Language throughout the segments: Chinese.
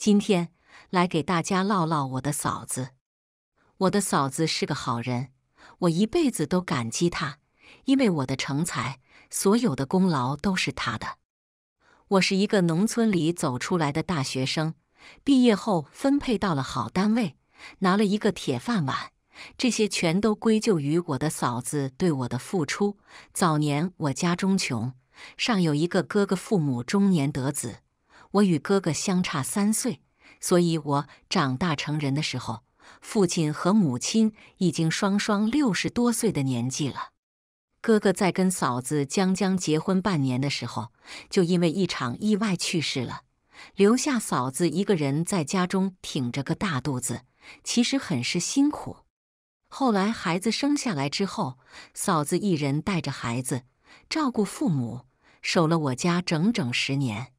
今天来给大家唠唠我的嫂子。我的嫂子是个好人，我一辈子都感激她，因为我的成才，所有的功劳都是她的。我是一个农村里走出来的大学生，毕业后分配到了好单位，拿了一个铁饭碗，这些全都归咎于我的嫂子对我的付出。早年我家中穷，尚有一个哥哥，父母中年得子。我与哥哥相差三岁，所以我长大成人的时候，父亲和母亲已经双双六十多岁的年纪了。哥哥在跟嫂子将将结婚半年的时候，就因为一场意外去世了，留下嫂子一个人在家中挺着个大肚子，其实很是辛苦。后来孩子生下来之后，嫂子一人带着孩子，照顾父母，守了我家整整十年。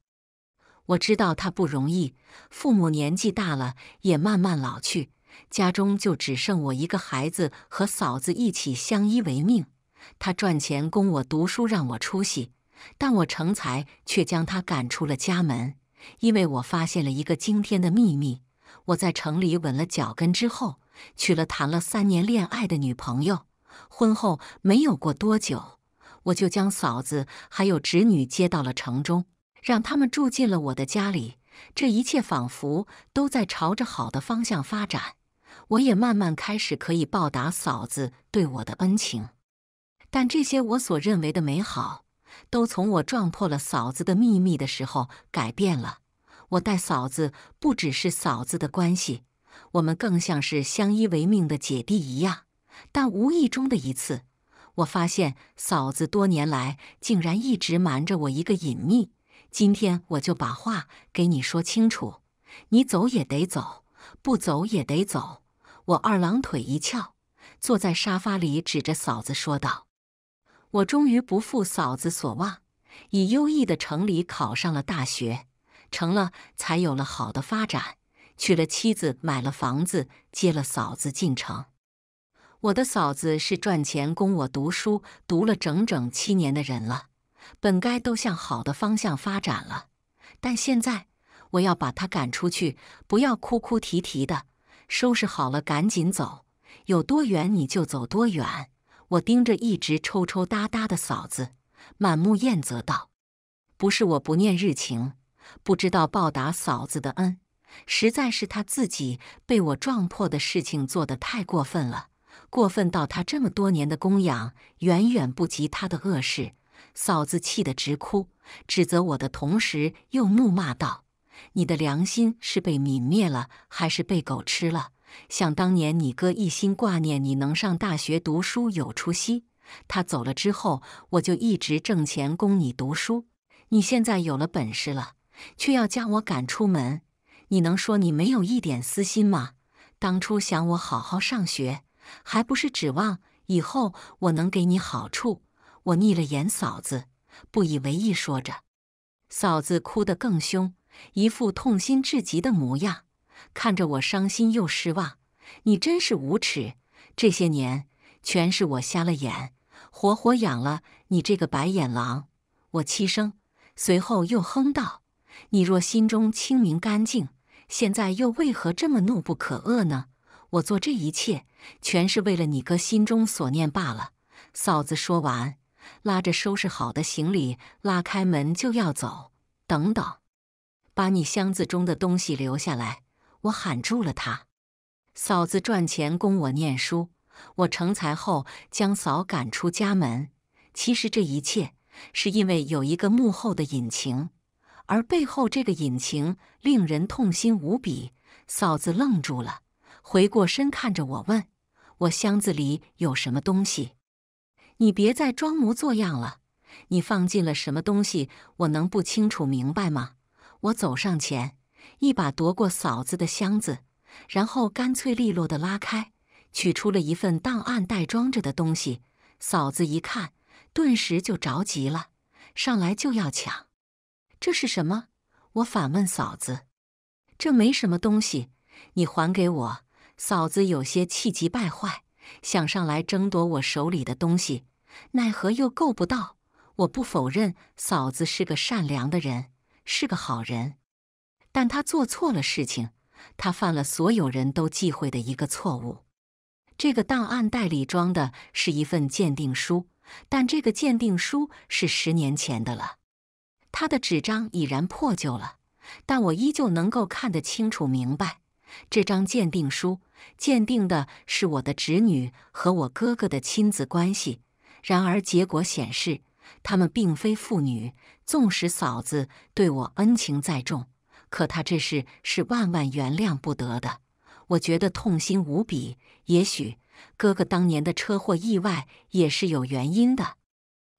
我知道他不容易，父母年纪大了，也慢慢老去，家中就只剩我一个孩子和嫂子一起相依为命。他赚钱供我读书，让我出息，但我成才却将他赶出了家门，因为我发现了一个惊天的秘密。我在城里稳了脚跟之后，娶了谈了三年恋爱的女朋友，婚后没有过多久，我就将嫂子还有侄女接到了城中。让他们住进了我的家里，这一切仿佛都在朝着好的方向发展。我也慢慢开始可以报答嫂子对我的恩情，但这些我所认为的美好，都从我撞破了嫂子的秘密的时候改变了。我带嫂子不只是嫂子的关系，我们更像是相依为命的姐弟一样。但无意中的一次，我发现嫂子多年来竟然一直瞒着我一个隐秘。今天我就把话给你说清楚，你走也得走，不走也得走。我二郎腿一翘，坐在沙发里，指着嫂子说道：“我终于不负嫂子所望，以优异的成绩考上了大学，成了，才有了好的发展，娶了妻子，买了房子，接了嫂子进城。我的嫂子是赚钱供我读书，读了整整七年的人了。”本该都向好的方向发展了，但现在我要把他赶出去，不要哭哭啼啼的，收拾好了赶紧走，有多远你就走多远。我盯着一直抽抽搭搭的嫂子，满目厌责道：“不是我不念日情，不知道报答嫂子的恩，实在是他自己被我撞破的事情做得太过分了，过分到他这么多年的供养远远不及他的恶事。”嫂子气得直哭，指责我的同时又怒骂道：“你的良心是被泯灭了，还是被狗吃了？想当年你哥一心挂念你能上大学读书有出息，他走了之后，我就一直挣钱供你读书。你现在有了本事了，却要将我赶出门，你能说你没有一点私心吗？当初想我好好上学，还不是指望以后我能给你好处？”我睨了眼嫂子，不以为意，说着，嫂子哭得更凶，一副痛心至极的模样，看着我，伤心又失望。你真是无耻！这些年全是我瞎了眼，活活养了你这个白眼狼！我七声，随后又哼道：“你若心中清明干净，现在又为何这么怒不可遏呢？我做这一切，全是为了你哥心中所念罢了。”嫂子说完。拉着收拾好的行李，拉开门就要走。等等，把你箱子中的东西留下来！我喊住了他。嫂子赚钱供我念书，我成才后将嫂赶出家门。其实这一切是因为有一个幕后的隐情，而背后这个隐情令人痛心无比。嫂子愣住了，回过身看着我，问我箱子里有什么东西。你别再装模作样了！你放进了什么东西？我能不清楚明白吗？我走上前，一把夺过嫂子的箱子，然后干脆利落地拉开，取出了一份档案袋装着的东西。嫂子一看，顿时就着急了，上来就要抢。这是什么？我反问嫂子：“这没什么东西，你还给我！”嫂子有些气急败坏，想上来争夺我手里的东西。奈何又够不到。我不否认嫂子是个善良的人，是个好人，但她做错了事情，她犯了所有人都忌讳的一个错误。这个档案袋里装的是一份鉴定书，但这个鉴定书是十年前的了，它的纸张已然破旧了，但我依旧能够看得清楚明白。这张鉴定书鉴定的是我的侄女和我哥哥的亲子关系。然而，结果显示他们并非父女。纵使嫂子对我恩情再重，可她这事是万万原谅不得的。我觉得痛心无比。也许哥哥当年的车祸意外也是有原因的，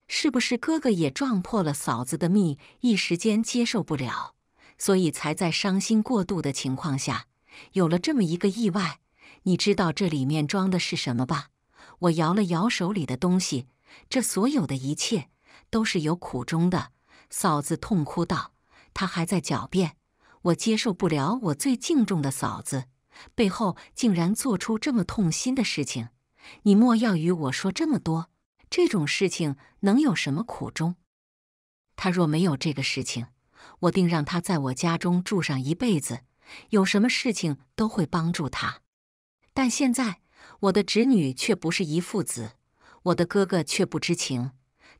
是不是？哥哥也撞破了嫂子的密，一时间接受不了，所以才在伤心过度的情况下有了这么一个意外。你知道这里面装的是什么吧？我摇了摇手里的东西。这所有的一切都是有苦衷的，嫂子痛哭道。她还在狡辩，我接受不了。我最敬重的嫂子背后竟然做出这么痛心的事情，你莫要与我说这么多。这种事情能有什么苦衷？他若没有这个事情，我定让他在我家中住上一辈子，有什么事情都会帮助他。但现在我的侄女却不是一父子。我的哥哥却不知情，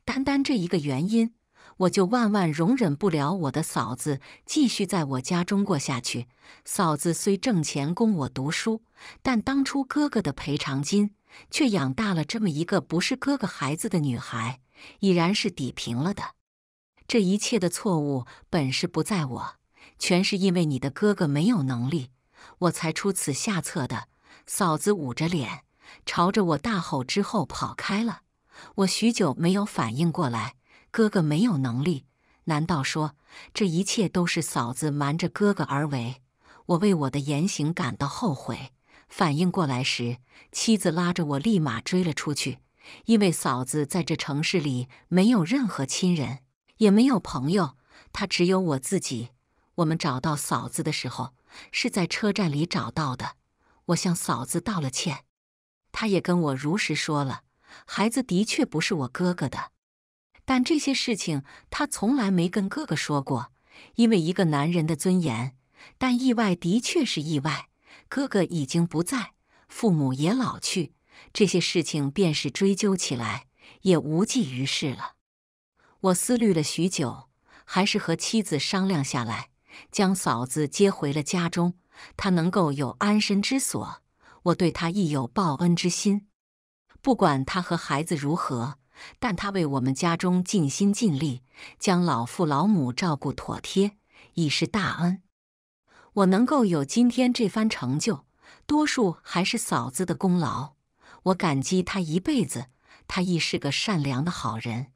单单这一个原因，我就万万容忍不了我的嫂子继续在我家中过下去。嫂子虽挣钱供我读书，但当初哥哥的赔偿金却养大了这么一个不是哥哥孩子的女孩，已然是抵平了的。这一切的错误本是不在我，全是因为你的哥哥没有能力，我才出此下策的。嫂子捂着脸。朝着我大吼之后跑开了。我许久没有反应过来，哥哥没有能力，难道说这一切都是嫂子瞒着哥哥而为？我为我的言行感到后悔。反应过来时，妻子拉着我立马追了出去，因为嫂子在这城市里没有任何亲人，也没有朋友，她只有我自己。我们找到嫂子的时候是在车站里找到的，我向嫂子道了歉。他也跟我如实说了，孩子的确不是我哥哥的，但这些事情他从来没跟哥哥说过，因为一个男人的尊严。但意外的确是意外，哥哥已经不在，父母也老去，这些事情便是追究起来也无济于事了。我思虑了许久，还是和妻子商量下来，将嫂子接回了家中，她能够有安身之所。我对他亦有报恩之心，不管他和孩子如何，但他为我们家中尽心尽力，将老父老母照顾妥帖，已是大恩。我能够有今天这番成就，多数还是嫂子的功劳，我感激他一辈子。他亦是个善良的好人。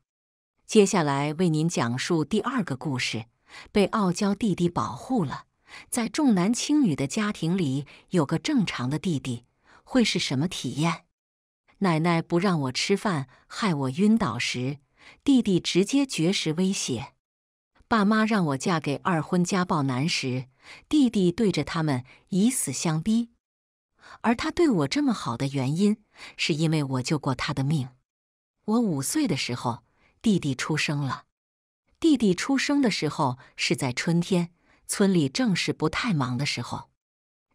接下来为您讲述第二个故事：被傲娇弟弟保护了。在重男轻女的家庭里，有个正常的弟弟会是什么体验？奶奶不让我吃饭，害我晕倒时，弟弟直接绝食威胁；爸妈让我嫁给二婚家暴男时，弟弟对着他们以死相逼。而他对我这么好的原因，是因为我救过他的命。我五岁的时候，弟弟出生了。弟弟出生的时候是在春天。村里正是不太忙的时候，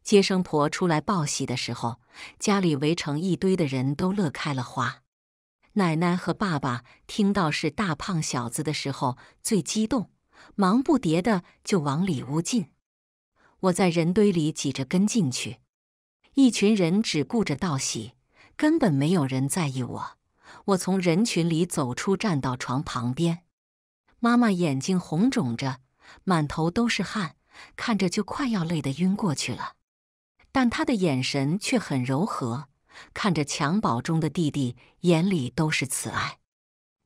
接生婆出来报喜的时候，家里围成一堆的人都乐开了花。奶奶和爸爸听到是大胖小子的时候最激动，忙不迭的就往里屋进。我在人堆里挤着跟进去，一群人只顾着道喜，根本没有人在意我。我从人群里走出，站到床旁边，妈妈眼睛红肿着。满头都是汗，看着就快要累得晕过去了。但他的眼神却很柔和，看着襁褓中的弟弟，眼里都是慈爱。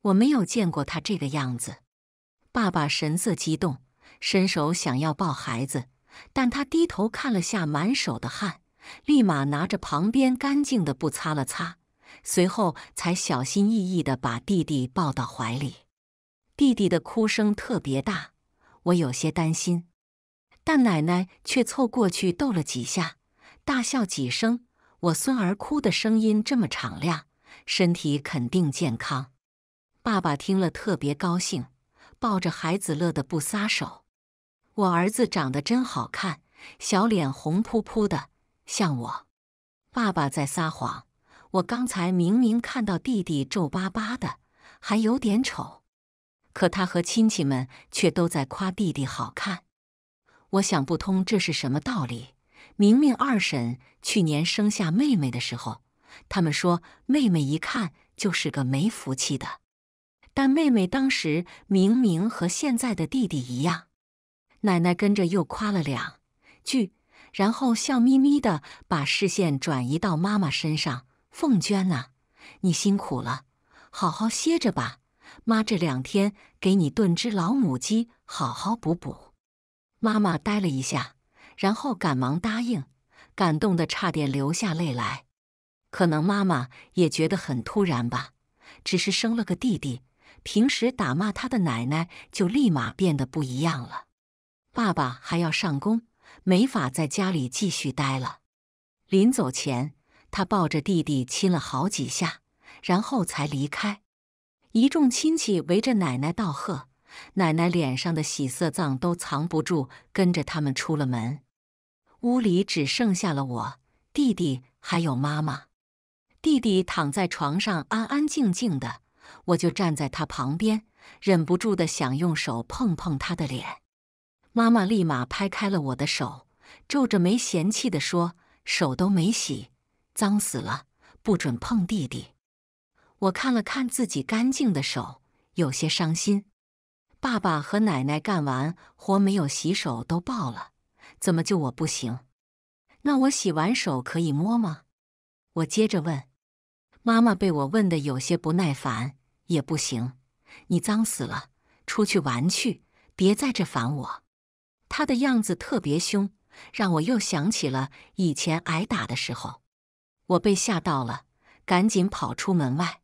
我没有见过他这个样子。爸爸神色激动，伸手想要抱孩子，但他低头看了下满手的汗，立马拿着旁边干净的布擦了擦，随后才小心翼翼的把弟弟抱到怀里。弟弟的哭声特别大。我有些担心，但奶奶却凑过去逗了几下，大笑几声。我孙儿哭的声音这么敞亮，身体肯定健康。爸爸听了特别高兴，抱着孩子乐得不撒手。我儿子长得真好看，小脸红扑扑的，像我。爸爸在撒谎，我刚才明明看到弟弟皱巴巴的，还有点丑。可他和亲戚们却都在夸弟弟好看，我想不通这是什么道理。明明二婶去年生下妹妹的时候，他们说妹妹一看就是个没福气的，但妹妹当时明明和现在的弟弟一样。奶奶跟着又夸了两句，然后笑眯眯的把视线转移到妈妈身上：“凤娟呐，你辛苦了，好好歇着吧。”妈，这两天给你炖只老母鸡，好好补补。妈妈呆了一下，然后赶忙答应，感动的差点流下泪来。可能妈妈也觉得很突然吧，只是生了个弟弟，平时打骂他的奶奶就立马变得不一样了。爸爸还要上工，没法在家里继续待了。临走前，他抱着弟弟亲了好几下，然后才离开。一众亲戚围着奶奶道贺，奶奶脸上的喜色藏都藏不住，跟着他们出了门。屋里只剩下了我、弟弟还有妈妈。弟弟躺在床上安安静静的，我就站在他旁边，忍不住的想用手碰碰他的脸。妈妈立马拍开了我的手，皱着眉嫌弃的说：“手都没洗，脏死了，不准碰弟弟。”我看了看自己干净的手，有些伤心。爸爸和奶奶干完活没有洗手都抱了，怎么就我不行？那我洗完手可以摸吗？我接着问。妈妈被我问的有些不耐烦，也不行，你脏死了，出去玩去，别在这烦我。她的样子特别凶，让我又想起了以前挨打的时候，我被吓到了，赶紧跑出门外。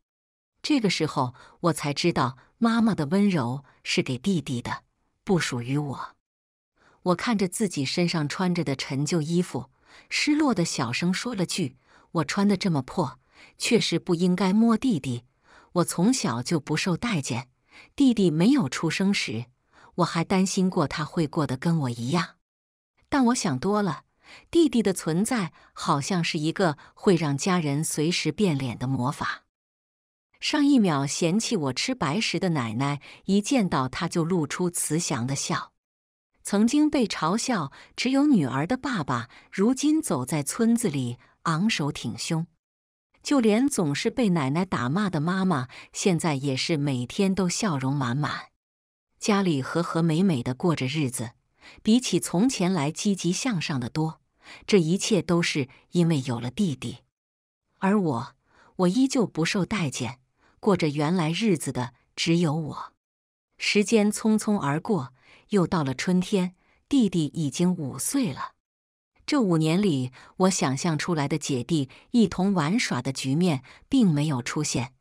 这个时候，我才知道妈妈的温柔是给弟弟的，不属于我。我看着自己身上穿着的陈旧衣服，失落的小声说了句：“我穿的这么破，确实不应该摸弟弟。我从小就不受待见，弟弟没有出生时，我还担心过他会过得跟我一样。但我想多了，弟弟的存在好像是一个会让家人随时变脸的魔法。”上一秒嫌弃我吃白食的奶奶，一见到他就露出慈祥的笑。曾经被嘲笑只有女儿的爸爸，如今走在村子里昂首挺胸。就连总是被奶奶打骂的妈妈，现在也是每天都笑容满满。家里和和美美的过着日子，比起从前来积极向上的多。这一切都是因为有了弟弟，而我，我依旧不受待见。过着原来日子的只有我。时间匆匆而过，又到了春天，弟弟已经五岁了。这五年里，我想象出来的姐弟一同玩耍的局面并没有出现。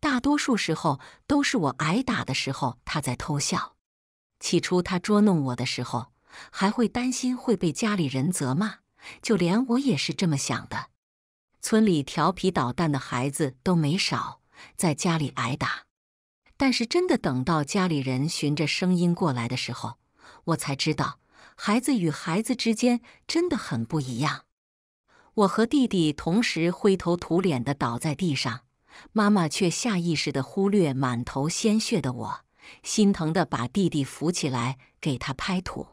大多数时候都是我挨打的时候，他在偷笑。起初他捉弄我的时候，还会担心会被家里人责骂，就连我也是这么想的。村里调皮捣蛋的孩子都没少。在家里挨打，但是真的等到家里人循着声音过来的时候，我才知道，孩子与孩子之间真的很不一样。我和弟弟同时灰头土脸地倒在地上，妈妈却下意识地忽略满头鲜血的我，心疼地把弟弟扶起来给他拍土。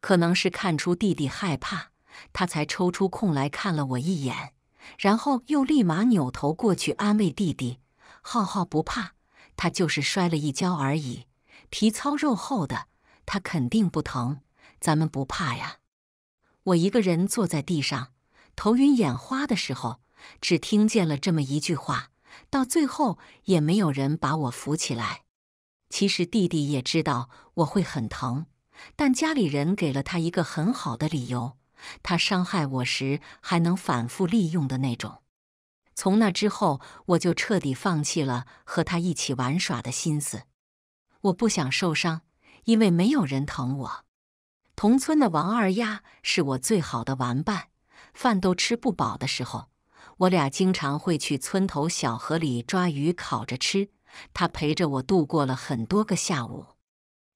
可能是看出弟弟害怕，他才抽出空来看了我一眼，然后又立马扭头过去安慰弟弟。浩浩不怕，他就是摔了一跤而已，皮糙肉厚的，他肯定不疼。咱们不怕呀。我一个人坐在地上，头晕眼花的时候，只听见了这么一句话。到最后也没有人把我扶起来。其实弟弟也知道我会很疼，但家里人给了他一个很好的理由：他伤害我时还能反复利用的那种。从那之后，我就彻底放弃了和他一起玩耍的心思。我不想受伤，因为没有人疼我。同村的王二丫是我最好的玩伴。饭都吃不饱的时候，我俩经常会去村头小河里抓鱼烤着吃。他陪着我度过了很多个下午。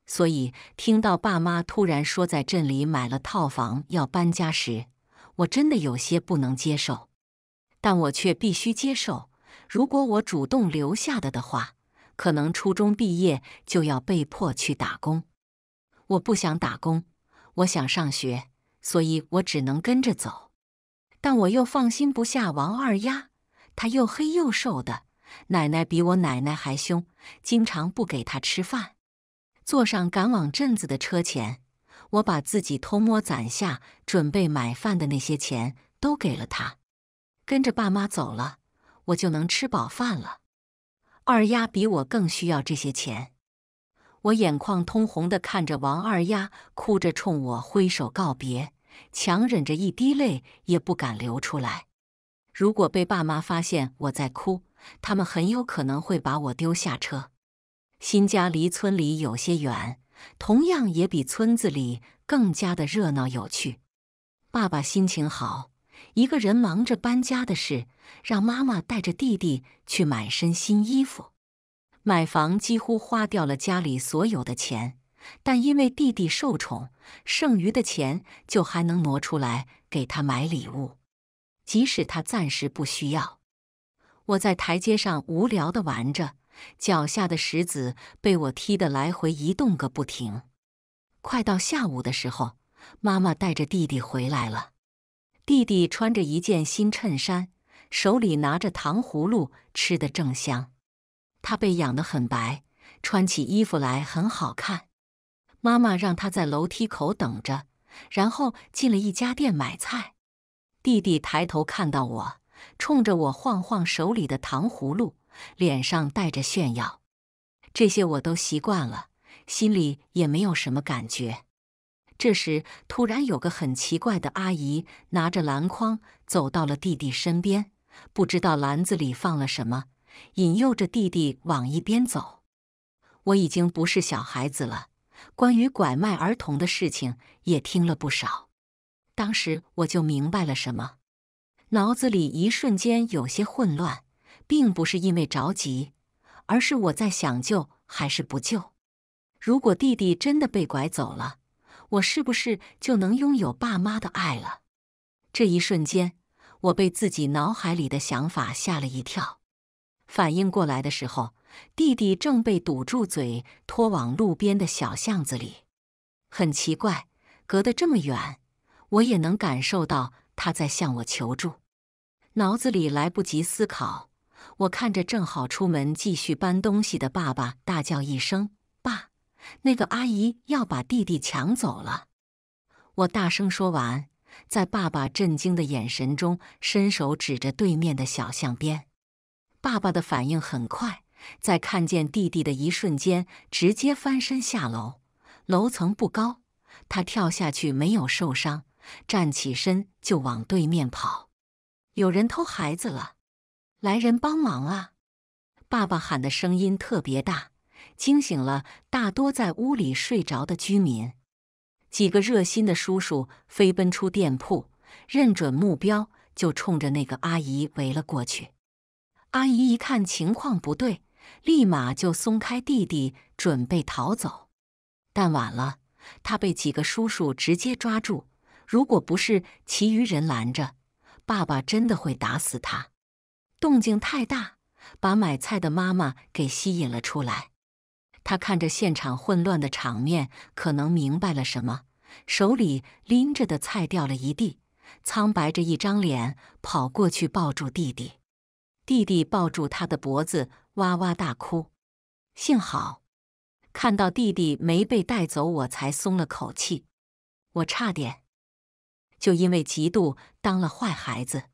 所以，听到爸妈突然说在镇里买了套房要搬家时，我真的有些不能接受。但我却必须接受，如果我主动留下的的话，可能初中毕业就要被迫去打工。我不想打工，我想上学，所以我只能跟着走。但我又放心不下王二丫，她又黑又瘦的，奶奶比我奶奶还凶，经常不给她吃饭。坐上赶往镇子的车前，我把自己偷摸攒下准备买饭的那些钱都给了她。跟着爸妈走了，我就能吃饱饭了。二丫比我更需要这些钱。我眼眶通红的看着王二丫，哭着冲我挥手告别，强忍着一滴泪也不敢流出来。如果被爸妈发现我在哭，他们很有可能会把我丢下车。新家离村里有些远，同样也比村子里更加的热闹有趣。爸爸心情好。一个人忙着搬家的事，让妈妈带着弟弟去买身新衣服。买房几乎花掉了家里所有的钱，但因为弟弟受宠，剩余的钱就还能挪出来给他买礼物，即使他暂时不需要。我在台阶上无聊地玩着，脚下的石子被我踢得来回移动个不停。快到下午的时候，妈妈带着弟弟回来了。弟弟穿着一件新衬衫，手里拿着糖葫芦，吃的正香。他被养得很白，穿起衣服来很好看。妈妈让他在楼梯口等着，然后进了一家店买菜。弟弟抬头看到我，冲着我晃晃手里的糖葫芦，脸上带着炫耀。这些我都习惯了，心里也没有什么感觉。这时，突然有个很奇怪的阿姨拿着篮筐走到了弟弟身边，不知道篮子里放了什么，引诱着弟弟往一边走。我已经不是小孩子了，关于拐卖儿童的事情也听了不少。当时我就明白了什么，脑子里一瞬间有些混乱，并不是因为着急，而是我在想救还是不救。如果弟弟真的被拐走了。我是不是就能拥有爸妈的爱了？这一瞬间，我被自己脑海里的想法吓了一跳。反应过来的时候，弟弟正被堵住嘴，拖往路边的小巷子里。很奇怪，隔得这么远，我也能感受到他在向我求助。脑子里来不及思考，我看着正好出门继续搬东西的爸爸，大叫一声。那个阿姨要把弟弟抢走了！我大声说完，在爸爸震惊的眼神中，伸手指着对面的小巷边。爸爸的反应很快，在看见弟弟的一瞬间，直接翻身下楼。楼层不高，他跳下去没有受伤，站起身就往对面跑。有人偷孩子了！来人帮忙啊！爸爸喊的声音特别大。惊醒了大多在屋里睡着的居民，几个热心的叔叔飞奔出店铺，认准目标就冲着那个阿姨围了过去。阿姨一看情况不对，立马就松开弟弟，准备逃走。但晚了，他被几个叔叔直接抓住。如果不是其余人拦着，爸爸真的会打死他。动静太大，把买菜的妈妈给吸引了出来。他看着现场混乱的场面，可能明白了什么，手里拎着的菜掉了一地，苍白着一张脸跑过去抱住弟弟，弟弟抱住他的脖子，哇哇大哭。幸好看到弟弟没被带走，我才松了口气。我差点就因为嫉妒当了坏孩子。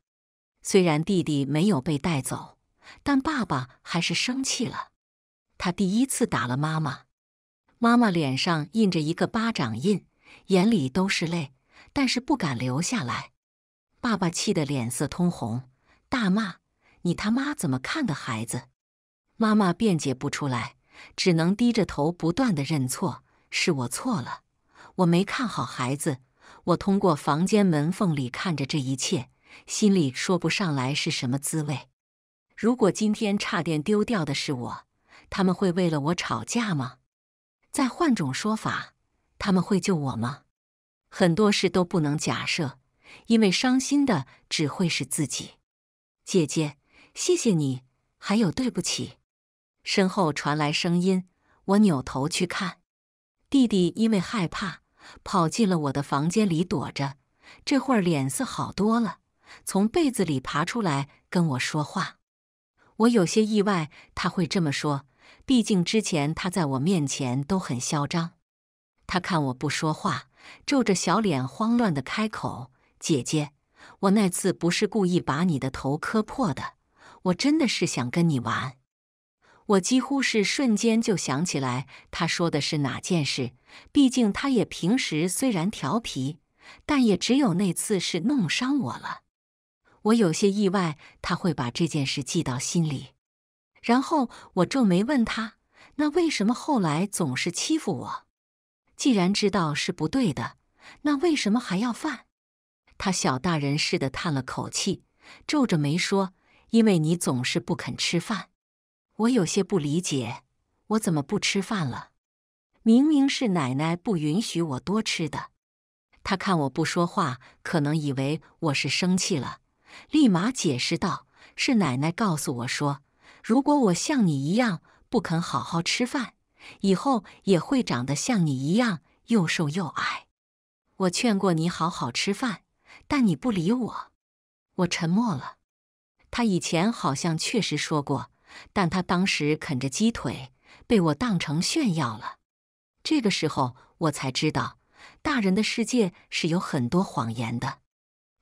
虽然弟弟没有被带走，但爸爸还是生气了。他第一次打了妈妈，妈妈脸上印着一个巴掌印，眼里都是泪，但是不敢流下来。爸爸气得脸色通红，大骂：“你他妈怎么看的，孩子？”妈妈辩解不出来，只能低着头不断的认错：“是我错了，我没看好孩子。我通过房间门缝里看着这一切，心里说不上来是什么滋味。如果今天差点丢掉的是我。”他们会为了我吵架吗？再换种说法，他们会救我吗？很多事都不能假设，因为伤心的只会是自己。姐姐，谢谢你，还有对不起。身后传来声音，我扭头去看，弟弟因为害怕，跑进了我的房间里躲着，这会儿脸色好多了，从被子里爬出来跟我说话。我有些意外他会这么说。毕竟之前他在我面前都很嚣张，他看我不说话，皱着小脸，慌乱的开口：“姐姐，我那次不是故意把你的头磕破的，我真的是想跟你玩。”我几乎是瞬间就想起来他说的是哪件事。毕竟他也平时虽然调皮，但也只有那次是弄伤我了。我有些意外他会把这件事记到心里。然后我皱眉问他：“那为什么后来总是欺负我？既然知道是不对的，那为什么还要犯？”他小大人似的叹了口气，皱着眉说：“因为你总是不肯吃饭。”我有些不理解：“我怎么不吃饭了？明明是奶奶不允许我多吃的。”他看我不说话，可能以为我是生气了，立马解释道：“是奶奶告诉我说。”如果我像你一样不肯好好吃饭，以后也会长得像你一样又瘦又矮。我劝过你好好吃饭，但你不理我。我沉默了。他以前好像确实说过，但他当时啃着鸡腿，被我当成炫耀了。这个时候，我才知道，大人的世界是有很多谎言的。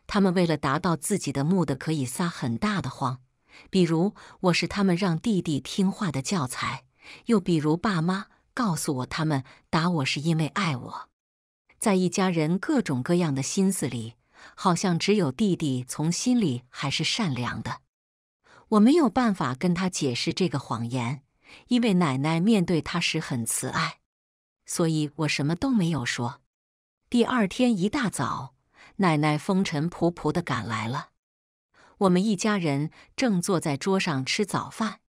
他们为了达到自己的目的，可以撒很大的谎。比如我是他们让弟弟听话的教材，又比如爸妈告诉我他们打我是因为爱我，在一家人各种各样的心思里，好像只有弟弟从心里还是善良的。我没有办法跟他解释这个谎言，因为奶奶面对他时很慈爱，所以我什么都没有说。第二天一大早，奶奶风尘仆仆地赶来了。我们一家人正坐在桌上吃早饭，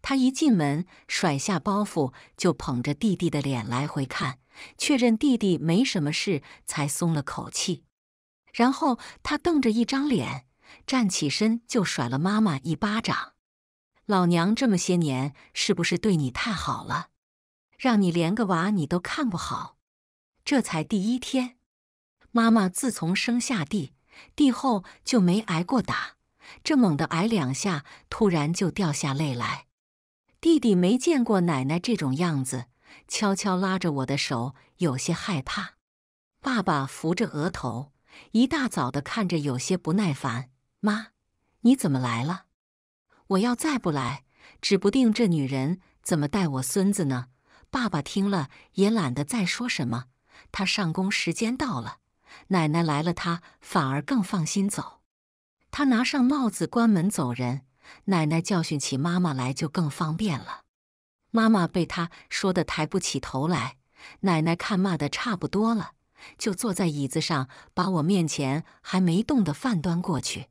他一进门，甩下包袱就捧着弟弟的脸来回看，确认弟弟没什么事，才松了口气。然后他瞪着一张脸，站起身就甩了妈妈一巴掌：“老娘这么些年是不是对你太好了？让你连个娃你都看不好？这才第一天，妈妈自从生下弟弟后就没挨过打。”这猛地挨两下，突然就掉下泪来。弟弟没见过奶奶这种样子，悄悄拉着我的手，有些害怕。爸爸扶着额头，一大早的看着有些不耐烦：“妈，你怎么来了？我要再不来，指不定这女人怎么带我孙子呢。”爸爸听了也懒得再说什么，他上工时间到了，奶奶来了，他反而更放心走。他拿上帽子，关门走人。奶奶教训起妈妈来就更方便了。妈妈被他说的抬不起头来。奶奶看骂的差不多了，就坐在椅子上，把我面前还没动的饭端过去。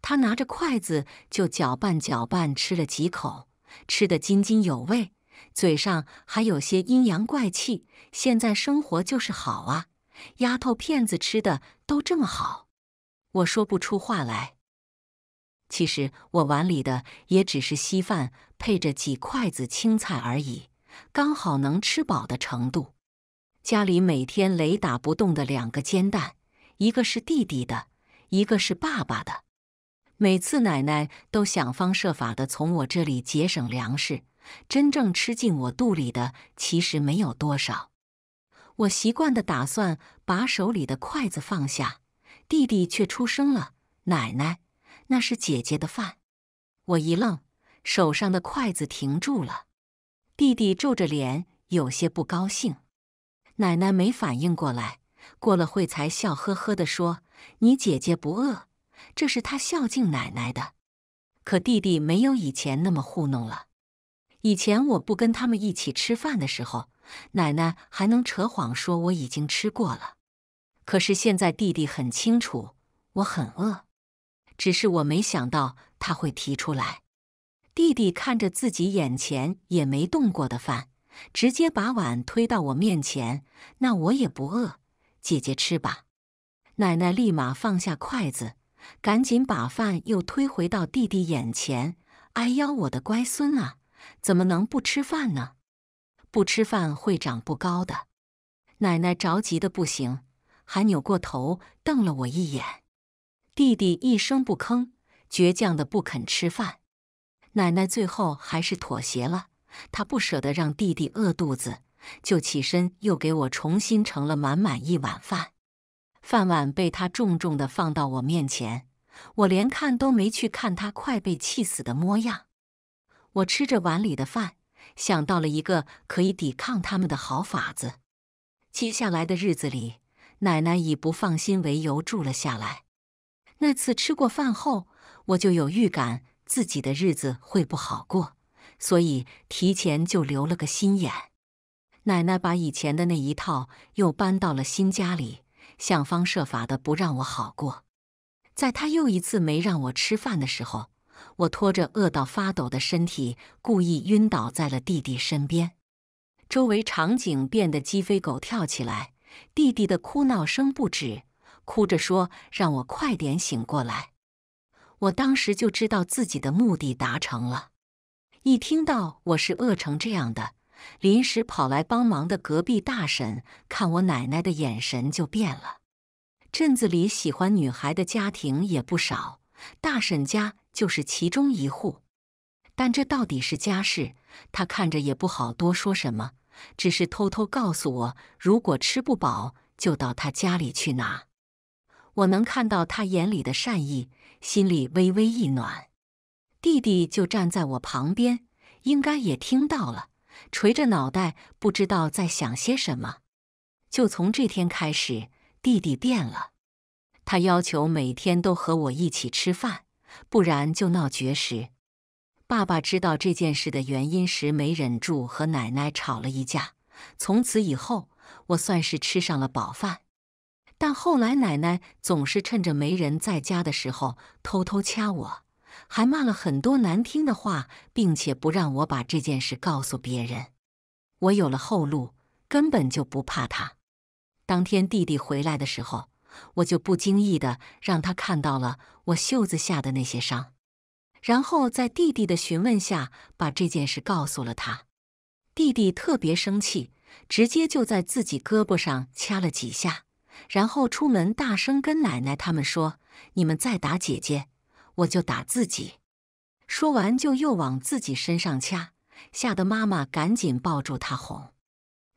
他拿着筷子就搅拌搅拌，吃了几口，吃得津津有味，嘴上还有些阴阳怪气。现在生活就是好啊，丫头片子吃的都这么好。我说不出话来。其实我碗里的也只是稀饭，配着几筷子青菜而已，刚好能吃饱的程度。家里每天雷打不动的两个煎蛋，一个是弟弟的，一个是爸爸的。每次奶奶都想方设法的从我这里节省粮食，真正吃进我肚里的其实没有多少。我习惯的打算把手里的筷子放下。弟弟却出声了：“奶奶，那是姐姐的饭。”我一愣，手上的筷子停住了。弟弟皱着脸，有些不高兴。奶奶没反应过来，过了会才笑呵呵地说：“你姐姐不饿，这是她孝敬奶奶的。”可弟弟没有以前那么糊弄了。以前我不跟他们一起吃饭的时候，奶奶还能扯谎说我已经吃过了。可是现在弟弟很清楚，我很饿，只是我没想到他会提出来。弟弟看着自己眼前也没动过的饭，直接把碗推到我面前。那我也不饿，姐姐吃吧。奶奶立马放下筷子，赶紧把饭又推回到弟弟眼前。哎呦，我的乖孙啊，怎么能不吃饭呢？不吃饭会长不高的。奶奶着急的不行。还扭过头瞪了我一眼，弟弟一声不吭，倔强的不肯吃饭。奶奶最后还是妥协了，她不舍得让弟弟饿肚子，就起身又给我重新盛了满满一碗饭。饭碗被他重重的放到我面前，我连看都没去看他快被气死的模样。我吃着碗里的饭，想到了一个可以抵抗他们的好法子。接下来的日子里。奶奶以不放心为由住了下来。那次吃过饭后，我就有预感自己的日子会不好过，所以提前就留了个心眼。奶奶把以前的那一套又搬到了新家里，想方设法的不让我好过。在他又一次没让我吃饭的时候，我拖着饿到发抖的身体，故意晕倒在了弟弟身边，周围场景变得鸡飞狗跳起来。弟弟的哭闹声不止，哭着说：“让我快点醒过来！”我当时就知道自己的目的达成了。一听到我是饿成这样的，临时跑来帮忙的隔壁大婶看我奶奶的眼神就变了。镇子里喜欢女孩的家庭也不少，大婶家就是其中一户。但这到底是家事，她看着也不好多说什么。只是偷偷告诉我，如果吃不饱，就到他家里去拿。我能看到他眼里的善意，心里微微一暖。弟弟就站在我旁边，应该也听到了，垂着脑袋，不知道在想些什么。就从这天开始，弟弟变了。他要求每天都和我一起吃饭，不然就闹绝食。爸爸知道这件事的原因时，没忍住和奶奶吵了一架。从此以后，我算是吃上了饱饭。但后来，奶奶总是趁着没人在家的时候偷偷掐我，还骂了很多难听的话，并且不让我把这件事告诉别人。我有了后路，根本就不怕她。当天弟弟回来的时候，我就不经意的让他看到了我袖子下的那些伤。然后在弟弟的询问下，把这件事告诉了他。弟弟特别生气，直接就在自己胳膊上掐了几下，然后出门大声跟奶奶他们说：“你们再打姐姐，我就打自己。”说完就又往自己身上掐，吓得妈妈赶紧抱住他哄。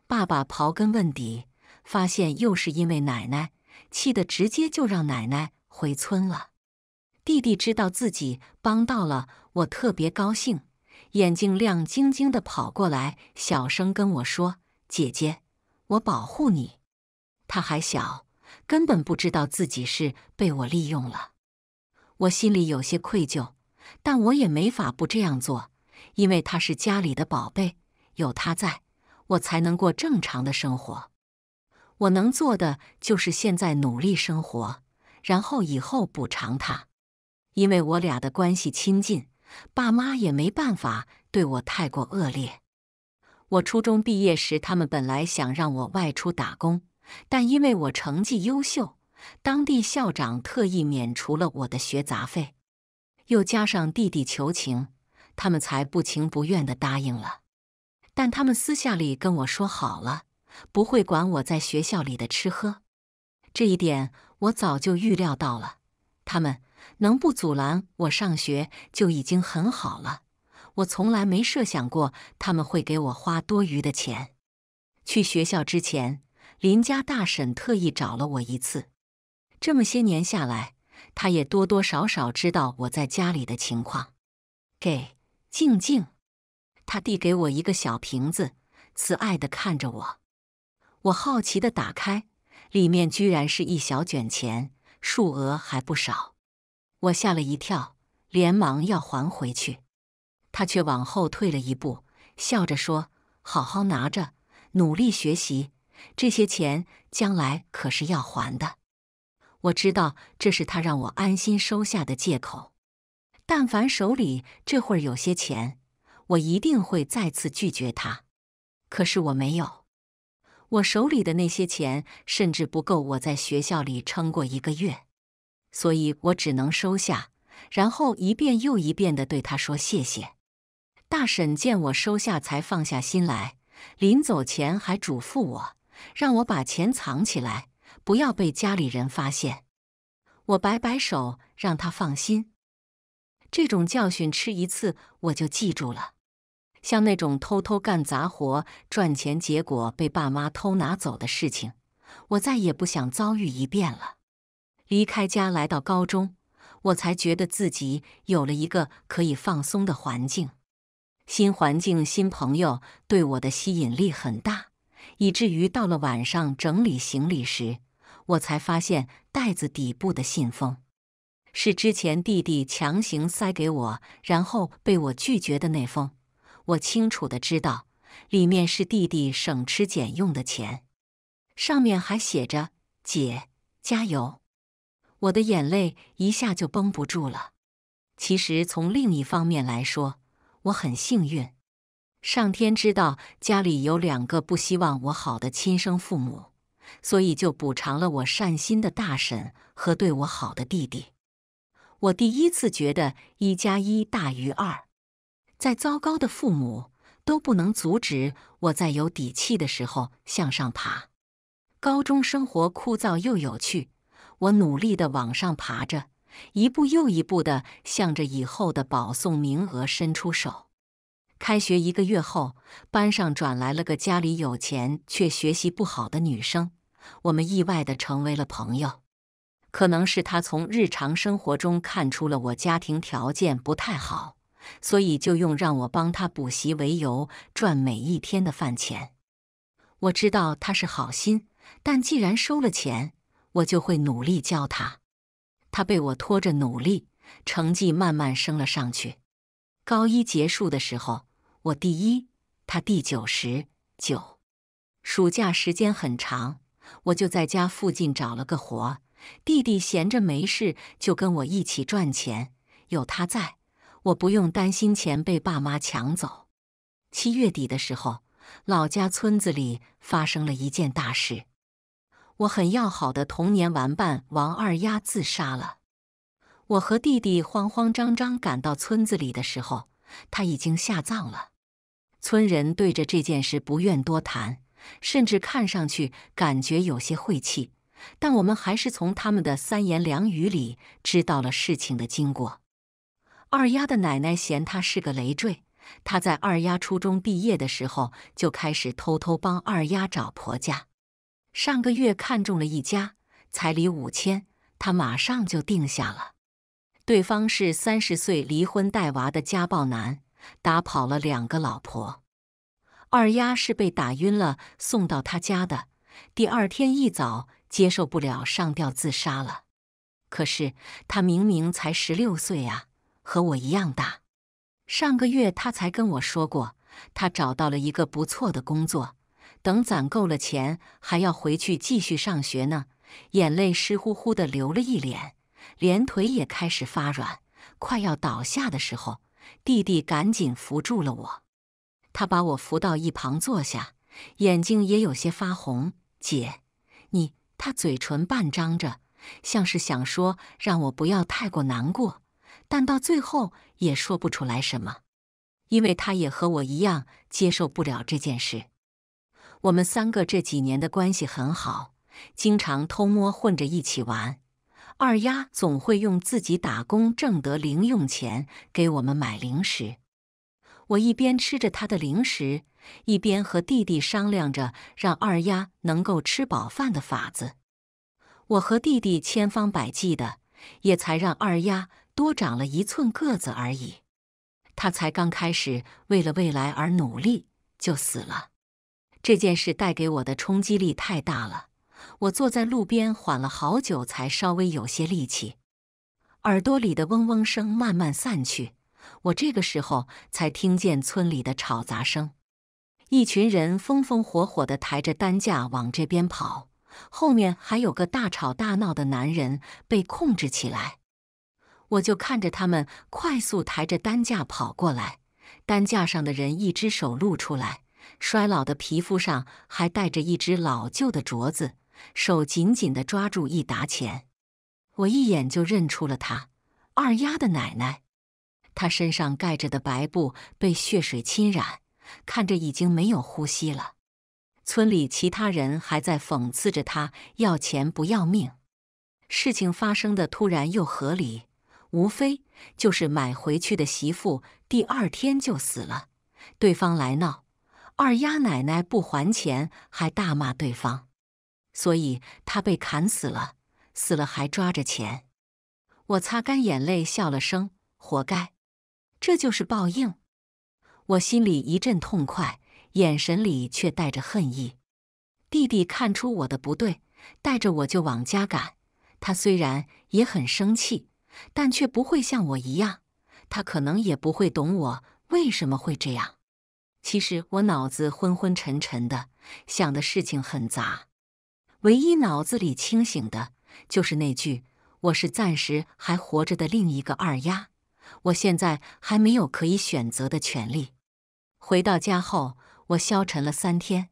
爸爸刨根问底，发现又是因为奶奶，气得直接就让奶奶回村了。弟弟知道自己帮到了我，特别高兴，眼睛亮晶晶的跑过来，小声跟我说：“姐姐，我保护你。”他还小，根本不知道自己是被我利用了。我心里有些愧疚，但我也没法不这样做，因为他是家里的宝贝，有他在，我才能过正常的生活。我能做的就是现在努力生活，然后以后补偿他。因为我俩的关系亲近，爸妈也没办法对我太过恶劣。我初中毕业时，他们本来想让我外出打工，但因为我成绩优秀，当地校长特意免除了我的学杂费，又加上弟弟求情，他们才不情不愿的答应了。但他们私下里跟我说好了，不会管我在学校里的吃喝，这一点我早就预料到了。他们。能不阻拦我上学就已经很好了。我从来没设想过他们会给我花多余的钱。去学校之前，林家大婶特意找了我一次。这么些年下来，她也多多少少知道我在家里的情况。给静静，她递给我一个小瓶子，慈爱的看着我。我好奇的打开，里面居然是一小卷钱，数额还不少。我吓了一跳，连忙要还回去，他却往后退了一步，笑着说：“好好拿着，努力学习，这些钱将来可是要还的。”我知道这是他让我安心收下的借口。但凡手里这会儿有些钱，我一定会再次拒绝他。可是我没有，我手里的那些钱甚至不够我在学校里撑过一个月。所以我只能收下，然后一遍又一遍地对他说谢谢。大婶见我收下，才放下心来。临走前还嘱咐我，让我把钱藏起来，不要被家里人发现。我摆摆手，让他放心。这种教训吃一次，我就记住了。像那种偷偷干杂活赚钱，结果被爸妈偷拿走的事情，我再也不想遭遇一遍了。离开家来到高中，我才觉得自己有了一个可以放松的环境。新环境、新朋友对我的吸引力很大，以至于到了晚上整理行李时，我才发现袋子底部的信封，是之前弟弟强行塞给我，然后被我拒绝的那封。我清楚的知道，里面是弟弟省吃俭用的钱，上面还写着“姐，加油”。我的眼泪一下就绷不住了。其实从另一方面来说，我很幸运。上天知道家里有两个不希望我好的亲生父母，所以就补偿了我善心的大婶和对我好的弟弟。我第一次觉得一加一大于二。再糟糕的父母都不能阻止我在有底气的时候向上爬。高中生活枯燥又有趣。我努力地往上爬着，一步又一步地向着以后的保送名额伸出手。开学一个月后，班上转来了个家里有钱却学习不好的女生，我们意外地成为了朋友。可能是她从日常生活中看出了我家庭条件不太好，所以就用让我帮她补习为由赚每一天的饭钱。我知道她是好心，但既然收了钱。我就会努力教他，他被我拖着努力，成绩慢慢升了上去。高一结束的时候，我第一，他第九十九。暑假时间很长，我就在家附近找了个活，弟弟闲着没事就跟我一起赚钱。有他在，我不用担心钱被爸妈抢走。七月底的时候，老家村子里发生了一件大事。我很要好的童年玩伴王二丫自杀了。我和弟弟慌慌张张赶到村子里的时候，他已经下葬了。村人对着这件事不愿多谈，甚至看上去感觉有些晦气。但我们还是从他们的三言两语里知道了事情的经过。二丫的奶奶嫌她是个累赘，她在二丫初中毕业的时候就开始偷偷帮二丫找婆家。上个月看中了一家，彩礼五千，他马上就定下了。对方是三十岁离婚带娃的家暴男，打跑了两个老婆。二丫是被打晕了送到他家的，第二天一早接受不了，上吊自杀了。可是他明明才十六岁啊，和我一样大。上个月他才跟我说过，他找到了一个不错的工作。等攒够了钱，还要回去继续上学呢。眼泪湿乎乎的流了一脸，连腿也开始发软，快要倒下的时候，弟弟赶紧扶住了我。他把我扶到一旁坐下，眼睛也有些发红。姐，你……他嘴唇半张着，像是想说让我不要太过难过，但到最后也说不出来什么，因为他也和我一样接受不了这件事。我们三个这几年的关系很好，经常偷摸混着一起玩。二丫总会用自己打工挣得零用钱给我们买零食。我一边吃着她的零食，一边和弟弟商量着让二丫能够吃饱饭的法子。我和弟弟千方百计的，也才让二丫多长了一寸个子而已。她才刚开始为了未来而努力，就死了。这件事带给我的冲击力太大了，我坐在路边缓了好久，才稍微有些力气。耳朵里的嗡嗡声慢慢散去，我这个时候才听见村里的吵杂声。一群人风风火火地抬着担架往这边跑，后面还有个大吵大闹的男人被控制起来。我就看着他们快速抬着担架跑过来，担架上的人一只手露出来。衰老的皮肤上还带着一只老旧的镯子，手紧紧地抓住一沓钱。我一眼就认出了他，二丫的奶奶。他身上盖着的白布被血水侵染，看着已经没有呼吸了。村里其他人还在讽刺着他要钱不要命。事情发生的突然又合理，无非就是买回去的媳妇第二天就死了，对方来闹。二丫奶奶不还钱，还大骂对方，所以她被砍死了。死了还抓着钱，我擦干眼泪，笑了声：“活该，这就是报应。”我心里一阵痛快，眼神里却带着恨意。弟弟看出我的不对，带着我就往家赶。他虽然也很生气，但却不会像我一样。他可能也不会懂我为什么会这样。其实我脑子昏昏沉沉的，想的事情很杂，唯一脑子里清醒的，就是那句“我是暂时还活着的另一个二丫，我现在还没有可以选择的权利。”回到家后，我消沉了三天，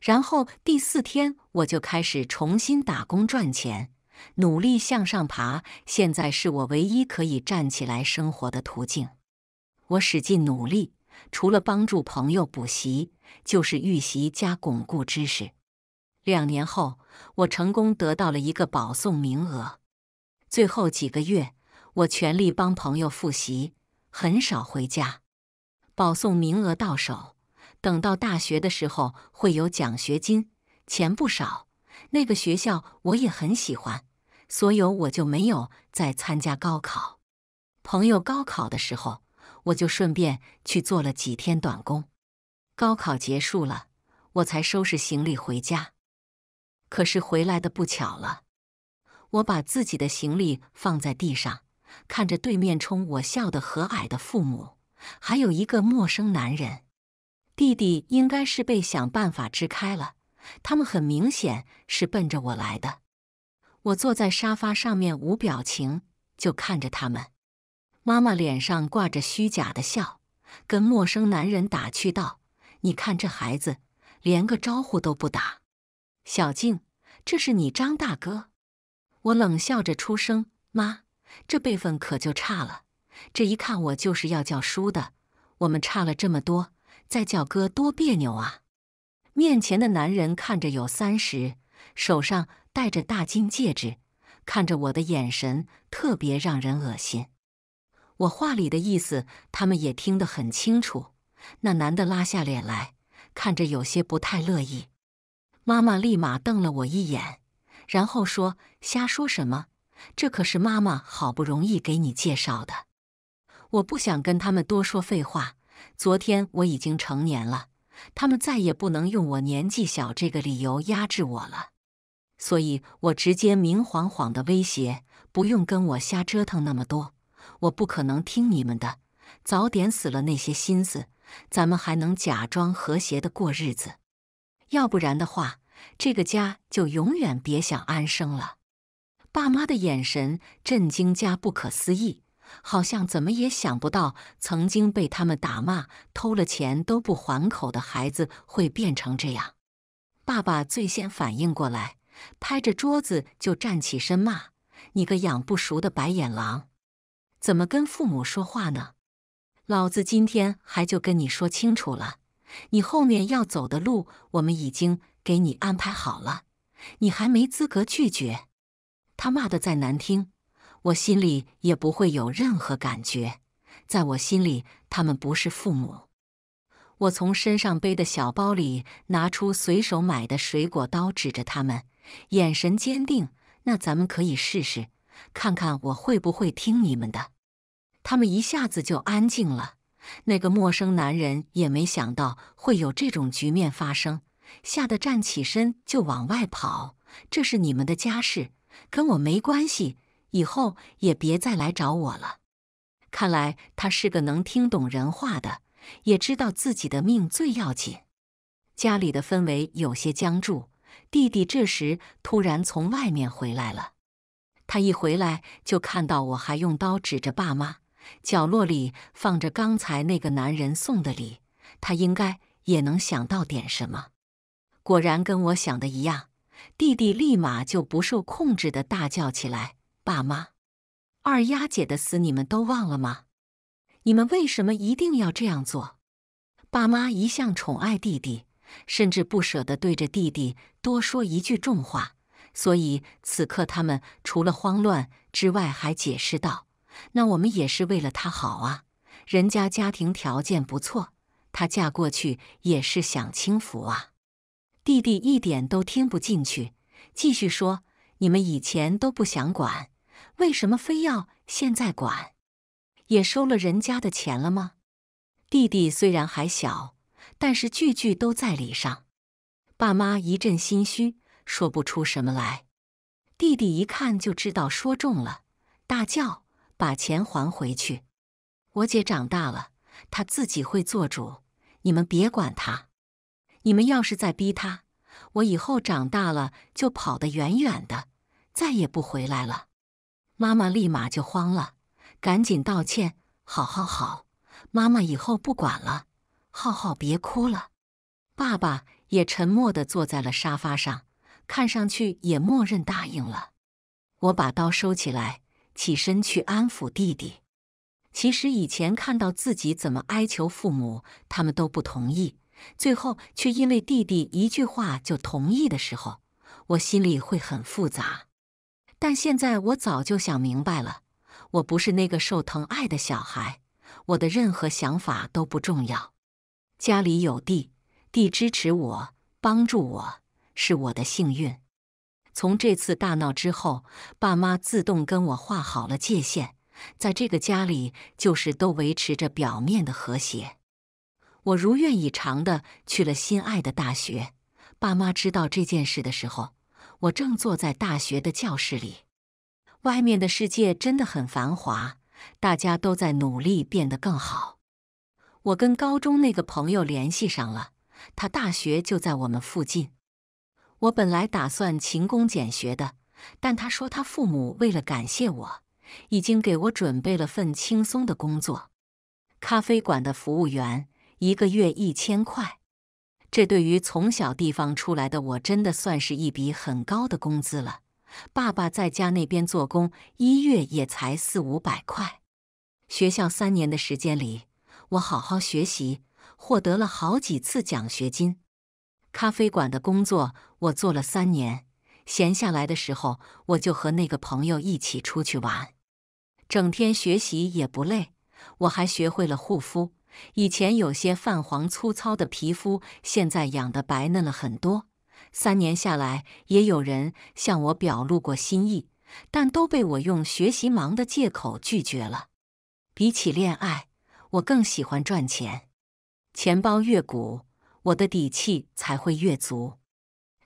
然后第四天我就开始重新打工赚钱，努力向上爬。现在是我唯一可以站起来生活的途径。我使劲努力。除了帮助朋友补习，就是预习加巩固知识。两年后，我成功得到了一个保送名额。最后几个月，我全力帮朋友复习，很少回家。保送名额到手，等到大学的时候会有奖学金，钱不少。那个学校我也很喜欢，所以我就没有再参加高考。朋友高考的时候。我就顺便去做了几天短工，高考结束了，我才收拾行李回家。可是回来的不巧了，我把自己的行李放在地上，看着对面冲我笑的和蔼的父母，还有一个陌生男人。弟弟应该是被想办法支开了，他们很明显是奔着我来的。我坐在沙发上面，无表情，就看着他们。妈妈脸上挂着虚假的笑，跟陌生男人打趣道：“你看这孩子，连个招呼都不打。”小静，这是你张大哥。我冷笑着出声：“妈，这辈分可就差了。这一看我就是要叫叔的，我们差了这么多，再叫哥多别扭啊。”面前的男人看着有三十，手上戴着大金戒指，看着我的眼神特别让人恶心。我话里的意思，他们也听得很清楚。那男的拉下脸来，看着有些不太乐意。妈妈立马瞪了我一眼，然后说：“瞎说什么？这可是妈妈好不容易给你介绍的。”我不想跟他们多说废话。昨天我已经成年了，他们再也不能用我年纪小这个理由压制我了。所以我直接明晃晃的威胁：“不用跟我瞎折腾那么多。”我不可能听你们的，早点死了那些心思，咱们还能假装和谐的过日子。要不然的话，这个家就永远别想安生了。爸妈的眼神震惊加不可思议，好像怎么也想不到曾经被他们打骂、偷了钱都不还口的孩子会变成这样。爸爸最先反应过来，拍着桌子就站起身骂：“你个养不熟的白眼狼！”怎么跟父母说话呢？老子今天还就跟你说清楚了，你后面要走的路，我们已经给你安排好了，你还没资格拒绝。他骂得再难听，我心里也不会有任何感觉，在我心里，他们不是父母。我从身上背的小包里拿出随手买的水果刀，指着他们，眼神坚定。那咱们可以试试。看看我会不会听你们的？他们一下子就安静了。那个陌生男人也没想到会有这种局面发生，吓得站起身就往外跑。这是你们的家事，跟我没关系。以后也别再来找我了。看来他是个能听懂人话的，也知道自己的命最要紧。家里的氛围有些僵住。弟弟这时突然从外面回来了。他一回来就看到我还用刀指着爸妈，角落里放着刚才那个男人送的礼，他应该也能想到点什么。果然跟我想的一样，弟弟立马就不受控制的大叫起来：“爸妈，二丫姐的死你们都忘了吗？你们为什么一定要这样做？”爸妈一向宠爱弟弟，甚至不舍得对着弟弟多说一句重话。所以此刻他们除了慌乱之外，还解释道：“那我们也是为了他好啊，人家家庭条件不错，她嫁过去也是享清福啊。”弟弟一点都听不进去，继续说：“你们以前都不想管，为什么非要现在管？也收了人家的钱了吗？”弟弟虽然还小，但是句句都在理上。爸妈一阵心虚。说不出什么来，弟弟一看就知道说中了，大叫：“把钱还回去！”我姐长大了，她自己会做主，你们别管她。你们要是再逼她，我以后长大了就跑得远远的，再也不回来了。妈妈立马就慌了，赶紧道歉：“好好好，妈妈以后不管了。”浩浩别哭了。爸爸也沉默地坐在了沙发上。看上去也默认答应了，我把刀收起来，起身去安抚弟弟。其实以前看到自己怎么哀求父母，他们都不同意，最后却因为弟弟一句话就同意的时候，我心里会很复杂。但现在我早就想明白了，我不是那个受疼爱的小孩，我的任何想法都不重要。家里有弟弟支持我，帮助我。是我的幸运。从这次大闹之后，爸妈自动跟我划好了界限，在这个家里就是都维持着表面的和谐。我如愿以偿的去了心爱的大学。爸妈知道这件事的时候，我正坐在大学的教室里。外面的世界真的很繁华，大家都在努力变得更好。我跟高中那个朋友联系上了，他大学就在我们附近。我本来打算勤工俭学的，但他说他父母为了感谢我，已经给我准备了份轻松的工作——咖啡馆的服务员，一个月一千块。这对于从小地方出来的我，真的算是一笔很高的工资了。爸爸在家那边做工，一月也才四五百块。学校三年的时间里，我好好学习，获得了好几次奖学金。咖啡馆的工作我做了三年，闲下来的时候我就和那个朋友一起出去玩。整天学习也不累，我还学会了护肤。以前有些泛黄粗糙的皮肤，现在养得白嫩了很多。三年下来，也有人向我表露过心意，但都被我用学习忙的借口拒绝了。比起恋爱，我更喜欢赚钱，钱包越鼓。我的底气才会越足。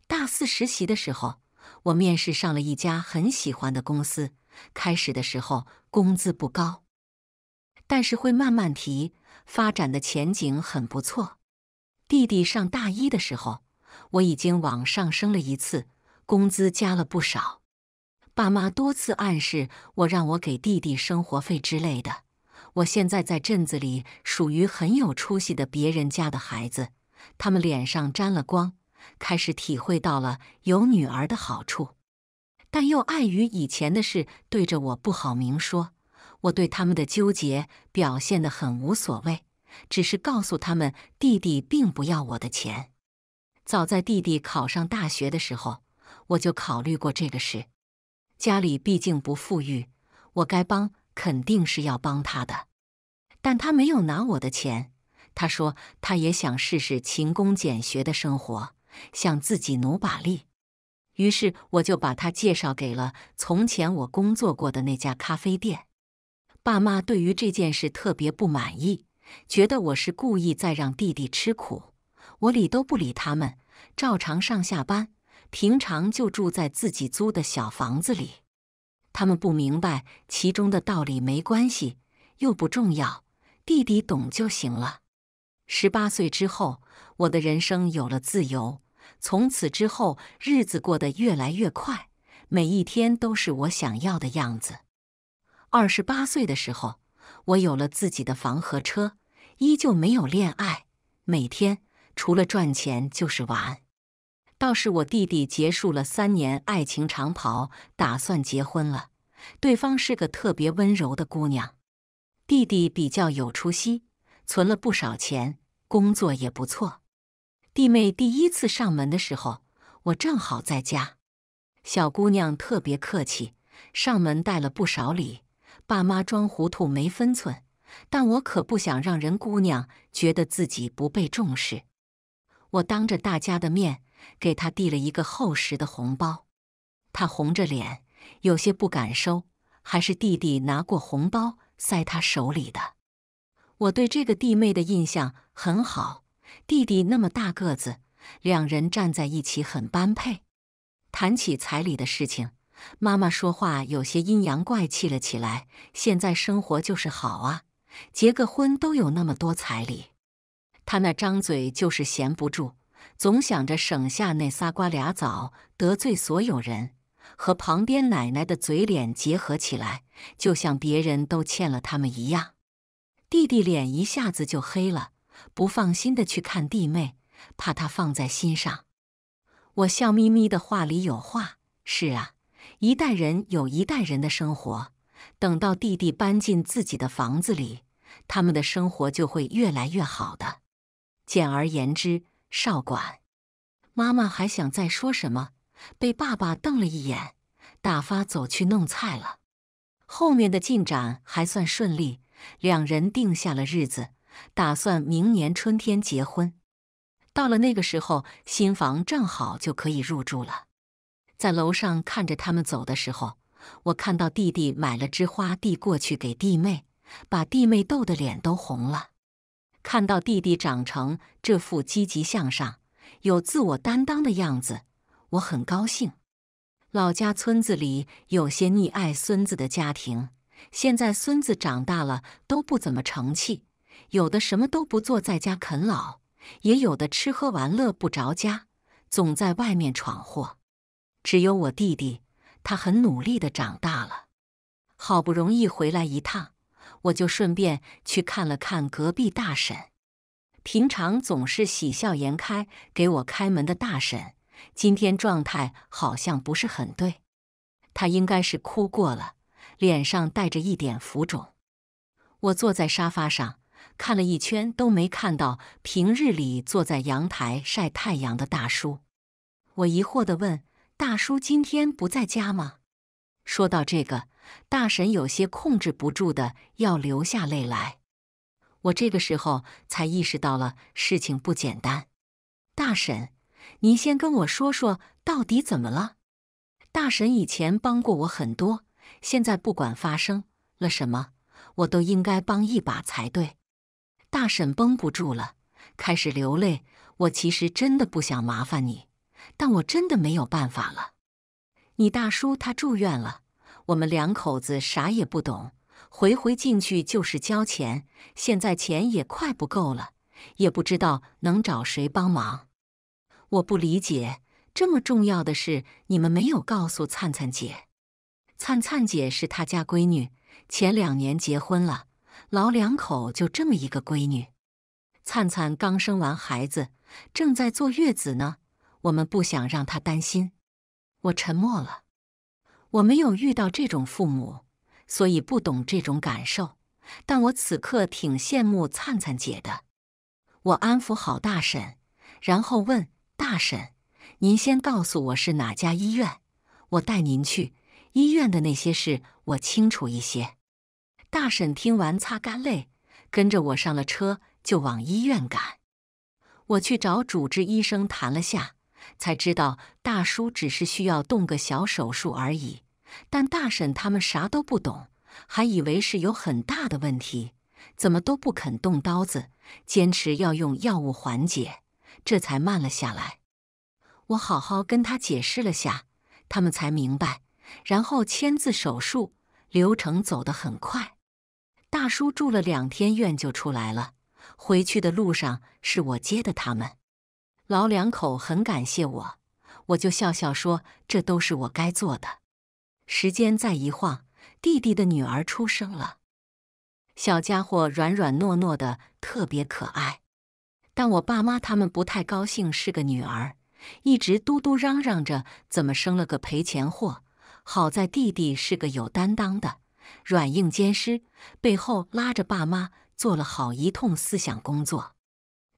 大四实习的时候，我面试上了一家很喜欢的公司。开始的时候工资不高，但是会慢慢提，发展的前景很不错。弟弟上大一的时候，我已经往上升了一次，工资加了不少。爸妈多次暗示我，让我给弟弟生活费之类的。我现在在镇子里属于很有出息的别人家的孩子。他们脸上沾了光，开始体会到了有女儿的好处，但又碍于以前的事，对着我不好明说。我对他们的纠结表现得很无所谓，只是告诉他们，弟弟并不要我的钱。早在弟弟考上大学的时候，我就考虑过这个事。家里毕竟不富裕，我该帮肯定是要帮他的，但他没有拿我的钱。他说：“他也想试试勤工俭学的生活，想自己努把力。”于是我就把他介绍给了从前我工作过的那家咖啡店。爸妈对于这件事特别不满意，觉得我是故意在让弟弟吃苦。我理都不理他们，照常上下班，平常就住在自己租的小房子里。他们不明白其中的道理，没关系，又不重要，弟弟懂就行了。十八岁之后，我的人生有了自由。从此之后，日子过得越来越快，每一天都是我想要的样子。二十八岁的时候，我有了自己的房和车，依旧没有恋爱。每天除了赚钱就是玩。倒是我弟弟结束了三年爱情长跑，打算结婚了。对方是个特别温柔的姑娘，弟弟比较有出息。存了不少钱，工作也不错。弟妹第一次上门的时候，我正好在家。小姑娘特别客气，上门带了不少礼。爸妈装糊涂没分寸，但我可不想让人姑娘觉得自己不被重视。我当着大家的面给她递了一个厚实的红包，她红着脸，有些不敢收，还是弟弟拿过红包塞她手里的。我对这个弟妹的印象很好，弟弟那么大个子，两人站在一起很般配。谈起彩礼的事情，妈妈说话有些阴阳怪气了起来。现在生活就是好啊，结个婚都有那么多彩礼。他那张嘴就是闲不住，总想着省下那仨瓜俩枣，得罪所有人。和旁边奶奶的嘴脸结合起来，就像别人都欠了他们一样。弟弟脸一下子就黑了，不放心的去看弟妹，怕她放在心上。我笑眯眯的，话里有话：是啊，一代人有一代人的生活。等到弟弟搬进自己的房子里，他们的生活就会越来越好的。简而言之，少管。妈妈还想再说什么，被爸爸瞪了一眼，打发走去弄菜了。后面的进展还算顺利。两人定下了日子，打算明年春天结婚。到了那个时候，新房正好就可以入住了。在楼上看着他们走的时候，我看到弟弟买了枝花递过去给弟妹，把弟妹逗得脸都红了。看到弟弟长成这副积极向上、有自我担当的样子，我很高兴。老家村子里有些溺爱孙子的家庭。现在孙子长大了都不怎么成器，有的什么都不做，在家啃老；也有的吃喝玩乐不着家，总在外面闯祸。只有我弟弟，他很努力的长大了，好不容易回来一趟，我就顺便去看了看隔壁大婶。平常总是喜笑颜开给我开门的大婶，今天状态好像不是很对，她应该是哭过了。脸上带着一点浮肿，我坐在沙发上看了一圈，都没看到平日里坐在阳台晒太阳的大叔。我疑惑的问：“大叔今天不在家吗？”说到这个，大婶有些控制不住的要流下泪来。我这个时候才意识到了事情不简单。大婶，您先跟我说说到底怎么了？大婶以前帮过我很多。现在不管发生了什么，我都应该帮一把才对。大婶绷不住了，开始流泪。我其实真的不想麻烦你，但我真的没有办法了。你大叔他住院了，我们两口子啥也不懂，回回进去就是交钱。现在钱也快不够了，也不知道能找谁帮忙。我不理解，这么重要的事，你们没有告诉灿灿姐。灿灿姐是他家闺女，前两年结婚了，老两口就这么一个闺女。灿灿刚生完孩子，正在坐月子呢。我们不想让她担心。我沉默了，我没有遇到这种父母，所以不懂这种感受。但我此刻挺羡慕灿灿姐的。我安抚好大婶，然后问大婶：“您先告诉我是哪家医院，我带您去。”医院的那些事我清楚一些。大婶听完擦干泪，跟着我上了车，就往医院赶。我去找主治医生谈了下，才知道大叔只是需要动个小手术而已。但大婶他们啥都不懂，还以为是有很大的问题，怎么都不肯动刀子，坚持要用药物缓解，这才慢了下来。我好好跟他解释了下，他们才明白。然后签字手术流程走得很快，大叔住了两天院就出来了。回去的路上是我接的他们，老两口很感谢我，我就笑笑说：“这都是我该做的。”时间再一晃，弟弟的女儿出生了，小家伙软软糯糯的，特别可爱。但我爸妈他们不太高兴是个女儿，一直嘟嘟嚷嚷着怎么生了个赔钱货。好在弟弟是个有担当的，软硬兼施，背后拉着爸妈做了好一通思想工作。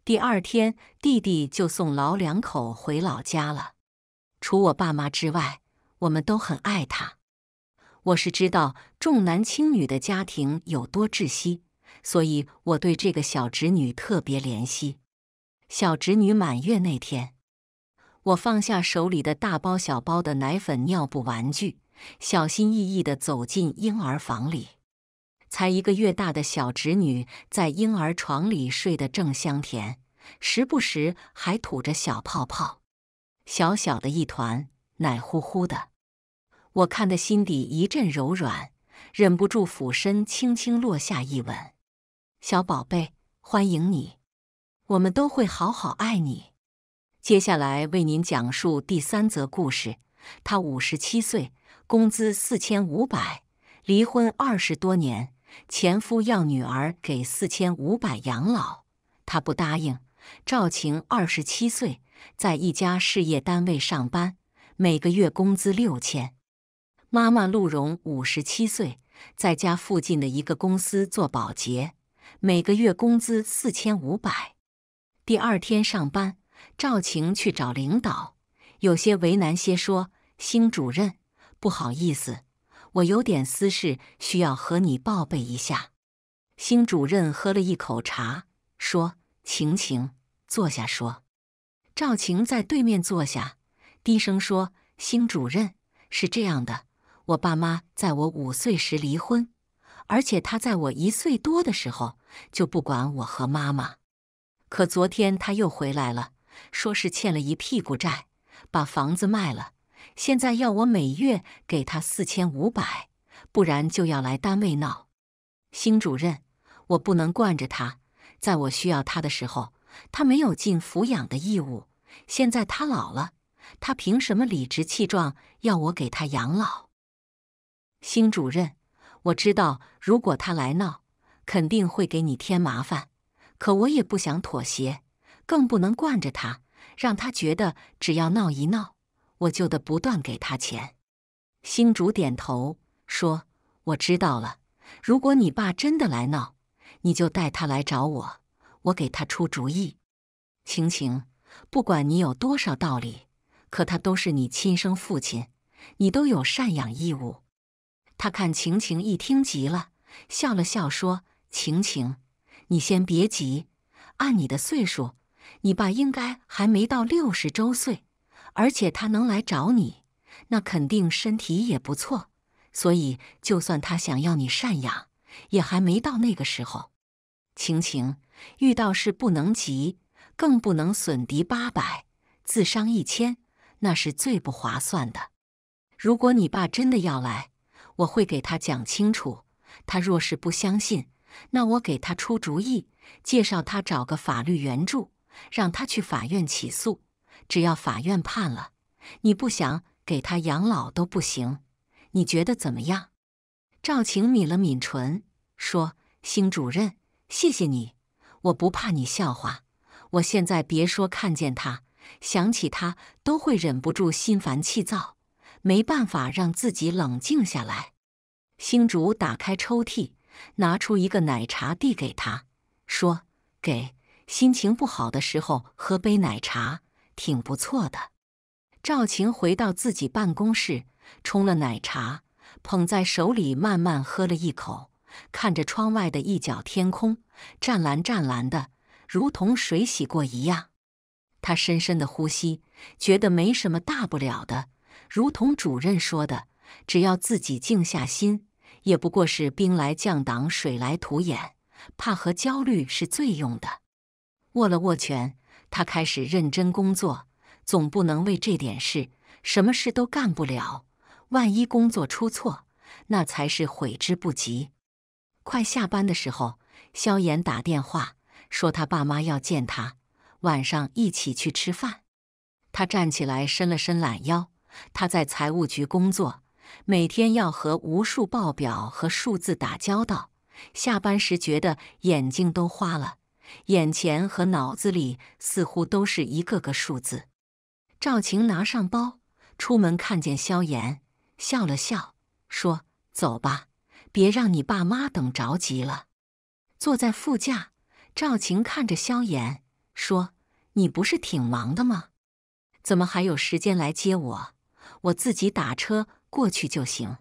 第二天，弟弟就送老两口回老家了。除我爸妈之外，我们都很爱他。我是知道重男轻女的家庭有多窒息，所以我对这个小侄女特别怜惜。小侄女满月那天。我放下手里的大包小包的奶粉、尿布、玩具，小心翼翼的走进婴儿房里。才一个月大的小侄女在婴儿床里睡得正香甜，时不时还吐着小泡泡，小小的一团，奶乎乎的。我看的心底一阵柔软，忍不住俯身轻轻落下一吻：“小宝贝，欢迎你，我们都会好好爱你。”接下来为您讲述第三则故事。他五十七岁，工资四千五百，离婚二十多年，前夫要女儿给四千五百养老，他不答应。赵晴二十七岁，在一家事业单位上班，每个月工资六千。妈妈陆荣五十七岁，在家附近的一个公司做保洁，每个月工资四千五百。第二天上班。赵晴去找领导，有些为难，些说：“星主任，不好意思，我有点私事需要和你报备一下。”星主任喝了一口茶，说：“晴晴，坐下说。”赵晴在对面坐下，低声说：“星主任，是这样的，我爸妈在我五岁时离婚，而且他在我一岁多的时候就不管我和妈妈，可昨天他又回来了。”说是欠了一屁股债，把房子卖了，现在要我每月给他四千五百，不然就要来单位闹。新主任，我不能惯着他。在我需要他的时候，他没有尽抚养的义务。现在他老了，他凭什么理直气壮要我给他养老？新主任，我知道如果他来闹，肯定会给你添麻烦，可我也不想妥协。更不能惯着他，让他觉得只要闹一闹，我就得不断给他钱。星主点头说：“我知道了。如果你爸真的来闹，你就带他来找我，我给他出主意。”晴晴，不管你有多少道理，可他都是你亲生父亲，你都有赡养义务。他看晴晴一听急了，笑了笑说：“晴晴，你先别急，按你的岁数。”你爸应该还没到六十周岁，而且他能来找你，那肯定身体也不错。所以，就算他想要你赡养，也还没到那个时候。晴晴，遇到事不能急，更不能损敌八百，自伤一千，那是最不划算的。如果你爸真的要来，我会给他讲清楚。他若是不相信，那我给他出主意，介绍他找个法律援助。让他去法院起诉，只要法院判了，你不想给他养老都不行。你觉得怎么样？赵晴抿了抿唇，说：“星主任，谢谢你，我不怕你笑话。我现在别说看见他，想起他都会忍不住心烦气躁，没办法让自己冷静下来。”星主打开抽屉，拿出一个奶茶递给他，说：“给。”心情不好的时候喝杯奶茶挺不错的。赵晴回到自己办公室，冲了奶茶，捧在手里慢慢喝了一口，看着窗外的一角天空，湛蓝湛蓝的，如同水洗过一样。她深深的呼吸，觉得没什么大不了的，如同主任说的，只要自己静下心，也不过是兵来将挡，水来土掩。怕和焦虑是最用的。握了握拳，他开始认真工作。总不能为这点事，什么事都干不了。万一工作出错，那才是悔之不及。快下班的时候，萧炎打电话说他爸妈要见他，晚上一起去吃饭。他站起来伸了伸懒腰。他在财务局工作，每天要和无数报表和数字打交道，下班时觉得眼睛都花了。眼前和脑子里似乎都是一个个数字。赵晴拿上包出门，看见萧炎笑了笑，说：“走吧，别让你爸妈等着急了。”坐在副驾，赵晴看着萧炎说：“你不是挺忙的吗？怎么还有时间来接我？我自己打车过去就行。”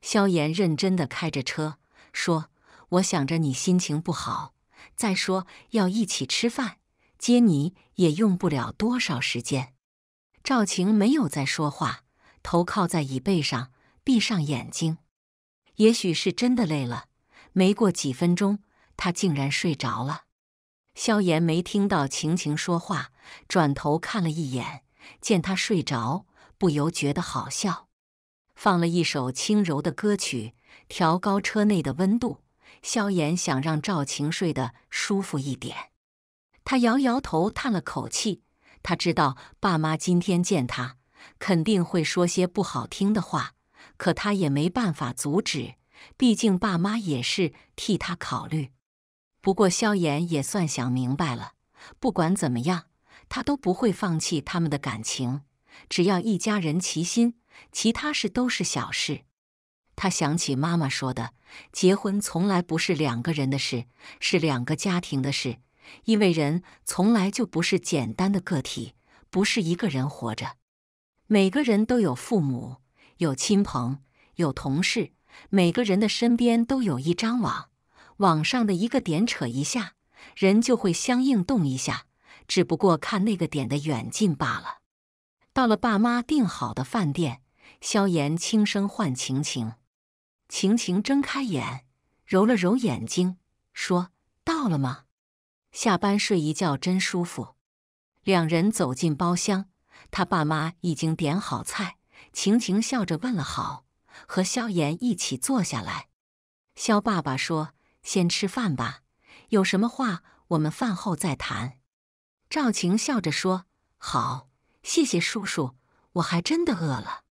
萧炎认真的开着车说：“我想着你心情不好。”再说要一起吃饭，接你也用不了多少时间。赵晴没有再说话，头靠在椅背上，闭上眼睛。也许是真的累了，没过几分钟，她竟然睡着了。萧炎没听到晴晴说话，转头看了一眼，见她睡着，不由觉得好笑，放了一首轻柔的歌曲，调高车内的温度。萧炎想让赵晴睡得舒服一点，他摇摇头，叹了口气。他知道爸妈今天见他肯定会说些不好听的话，可他也没办法阻止。毕竟爸妈也是替他考虑。不过萧炎也算想明白了，不管怎么样，他都不会放弃他们的感情。只要一家人齐心，其他事都是小事。他想起妈妈说的：“结婚从来不是两个人的事，是两个家庭的事。因为人从来就不是简单的个体，不是一个人活着。每个人都有父母，有亲朋，有同事。每个人的身边都有一张网，网上的一个点扯一下，人就会相应动一下，只不过看那个点的远近罢了。”到了爸妈订好的饭店，萧炎轻声唤晴晴。晴晴睁开眼，揉了揉眼睛，说：“到了吗？下班睡一觉真舒服。”两人走进包厢，他爸妈已经点好菜。晴晴笑着问了好，和萧炎一起坐下来。萧爸爸说：“先吃饭吧，有什么话我们饭后再谈。”赵晴笑着说：“好，谢谢叔叔，我还真的饿了。”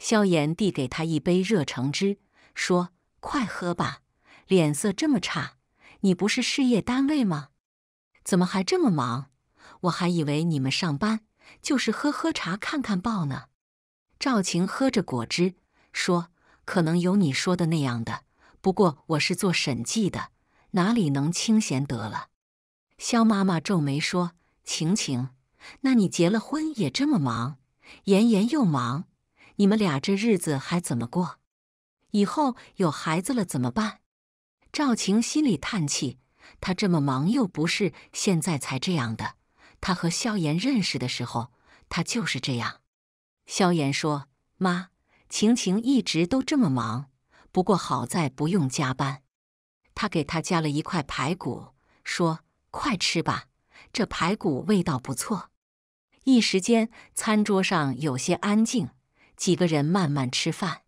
萧炎递给他一杯热橙汁。说：“快喝吧，脸色这么差。你不是事业单位吗？怎么还这么忙？我还以为你们上班就是喝喝茶、看看报呢。”赵晴喝着果汁说：“可能有你说的那样的，不过我是做审计的，哪里能清闲得了？”肖妈妈皱眉说：“晴晴，那你结了婚也这么忙，妍妍又忙，你们俩这日子还怎么过？”以后有孩子了怎么办？赵晴心里叹气。她这么忙又不是现在才这样的。她和萧炎认识的时候，她就是这样。萧炎说：“妈，晴晴一直都这么忙，不过好在不用加班。”他给他夹了一块排骨，说：“快吃吧，这排骨味道不错。”一时间，餐桌上有些安静，几个人慢慢吃饭。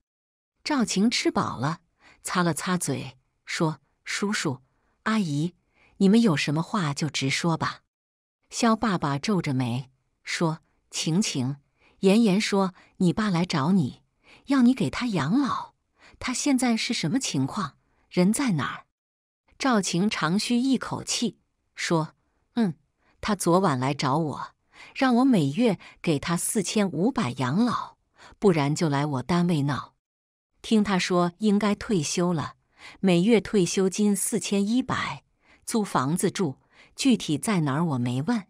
赵晴吃饱了，擦了擦嘴，说：“叔叔，阿姨，你们有什么话就直说吧。”肖爸爸皱着眉说：“晴晴，妍妍说你爸来找你，要你给他养老，他现在是什么情况？人在哪儿？”赵晴长吁一口气说：“嗯，他昨晚来找我，让我每月给他四千五百养老，不然就来我单位闹。”听他说应该退休了，每月退休金四千一百，租房子住。具体在哪儿我没问。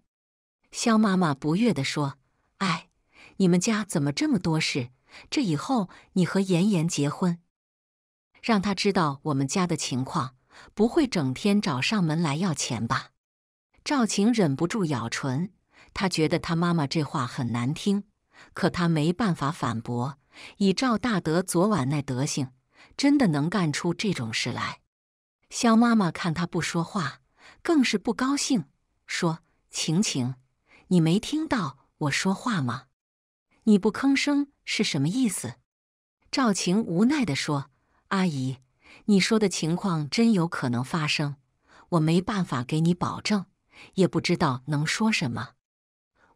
肖妈妈不悦地说：“哎，你们家怎么这么多事？这以后你和妍妍结婚，让他知道我们家的情况，不会整天找上门来要钱吧？”赵晴忍不住咬唇，她觉得她妈妈这话很难听，可她没办法反驳。以赵大德昨晚那德行，真的能干出这种事来？肖妈妈看他不说话，更是不高兴，说：“晴晴，你没听到我说话吗？你不吭声是什么意思？”赵晴无奈地说：“阿姨，你说的情况真有可能发生，我没办法给你保证，也不知道能说什么。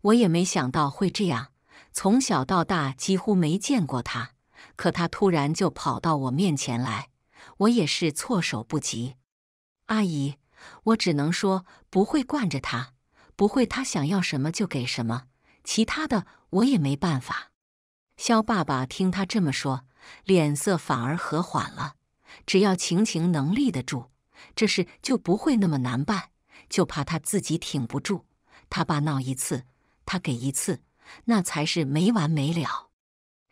我也没想到会这样。”从小到大几乎没见过他，可他突然就跑到我面前来，我也是措手不及。阿姨，我只能说不会惯着他，不会他想要什么就给什么，其他的我也没办法。肖爸爸听他这么说，脸色反而和缓了。只要晴晴能立得住，这事就不会那么难办。就怕他自己挺不住，他爸闹一次，他给一次。那才是没完没了。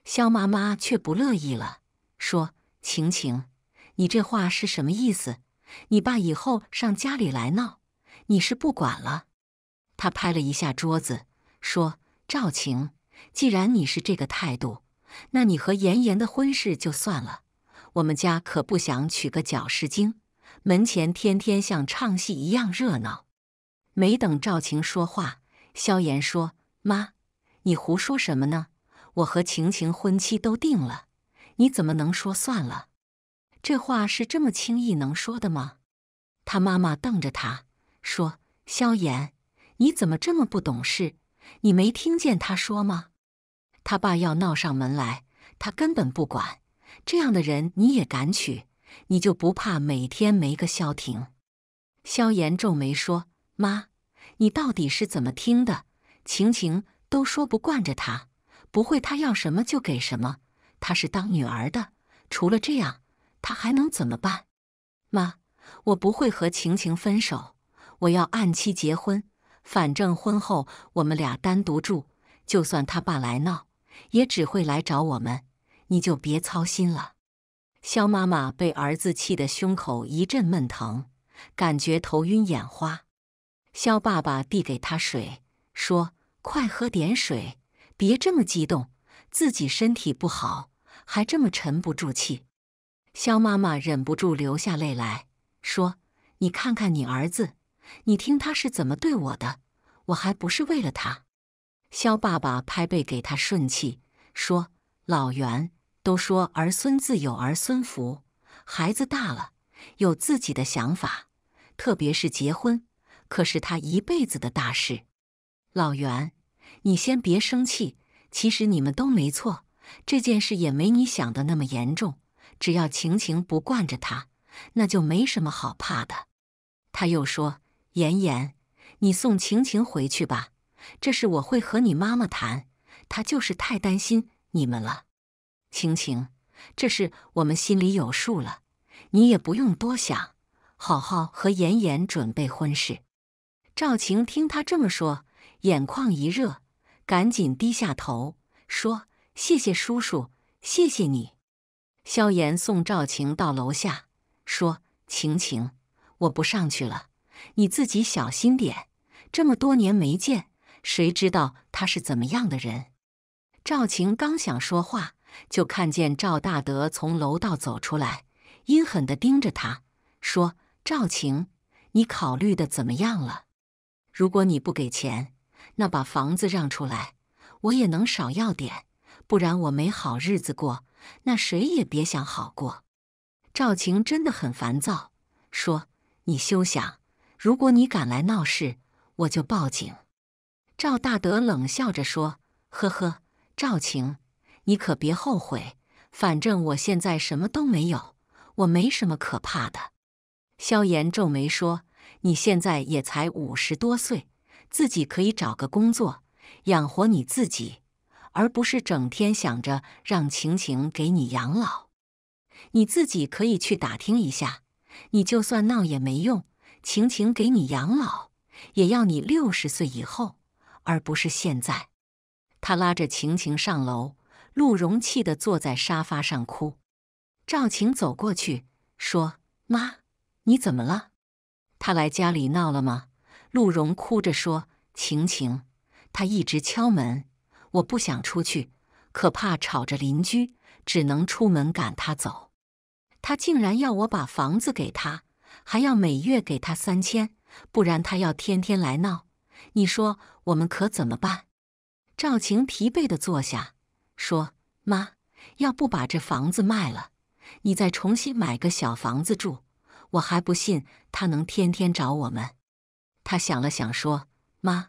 肖妈妈却不乐意了，说：“晴晴，你这话是什么意思？你爸以后上家里来闹，你是不管了？”她拍了一下桌子，说：“赵晴，既然你是这个态度，那你和妍妍的婚事就算了。我们家可不想娶个搅事精，门前天天像唱戏一样热闹。”没等赵晴说话，肖炎说：“妈。”你胡说什么呢？我和晴晴婚期都定了，你怎么能说算了？这话是这么轻易能说的吗？他妈妈瞪着他，说：“萧炎，你怎么这么不懂事？你没听见他说吗？他爸要闹上门来，他根本不管。这样的人你也敢娶？你就不怕每天没个消停？”萧炎皱眉说：“妈，你到底是怎么听的？晴晴。”都说不惯着他，不会他要什么就给什么。他是当女儿的，除了这样，他还能怎么办？妈，我不会和晴晴分手，我要按期结婚。反正婚后我们俩单独住，就算他爸来闹，也只会来找我们。你就别操心了。肖妈妈被儿子气得胸口一阵闷疼，感觉头晕眼花。肖爸爸递给他水，说。快喝点水，别这么激动。自己身体不好，还这么沉不住气。肖妈妈忍不住流下泪来说：“你看看你儿子，你听他是怎么对我的，我还不是为了他。”肖爸爸拍背给他顺气，说：“老袁都说儿孙自有儿孙福，孩子大了有自己的想法，特别是结婚，可是他一辈子的大事。”老袁，你先别生气。其实你们都没错，这件事也没你想的那么严重。只要晴晴不惯着他，那就没什么好怕的。他又说：“妍妍，你送晴晴回去吧。这事我会和你妈妈谈，她就是太担心你们了。”晴晴，这事我们心里有数了，你也不用多想，好好和妍妍准备婚事。赵晴听他这么说。眼眶一热，赶紧低下头说：“谢谢叔叔，谢谢你。”萧炎送赵晴到楼下，说：“晴晴，我不上去了，你自己小心点。这么多年没见，谁知道他是怎么样的人？”赵晴刚想说话，就看见赵大德从楼道走出来，阴狠地盯着他说：“赵晴，你考虑的怎么样了？如果你不给钱。”那把房子让出来，我也能少要点，不然我没好日子过，那谁也别想好过。赵晴真的很烦躁，说：“你休想！如果你敢来闹事，我就报警。”赵大德冷笑着说：“呵呵，赵晴，你可别后悔。反正我现在什么都没有，我没什么可怕的。”萧炎皱眉说：“你现在也才五十多岁。”自己可以找个工作养活你自己，而不是整天想着让晴晴给你养老。你自己可以去打听一下。你就算闹也没用，晴晴给你养老也要你六十岁以后，而不是现在。他拉着晴晴上楼，陆荣气得坐在沙发上哭。赵晴走过去说：“妈，你怎么了？他来家里闹了吗？”陆荣哭着说：“晴晴，他一直敲门，我不想出去，可怕吵着邻居，只能出门赶他走。他竟然要我把房子给他，还要每月给他三千，不然他要天天来闹。你说我们可怎么办？”赵晴疲惫地坐下，说：“妈，要不把这房子卖了，你再重新买个小房子住，我还不信他能天天找我们。”他想了想，说：“妈，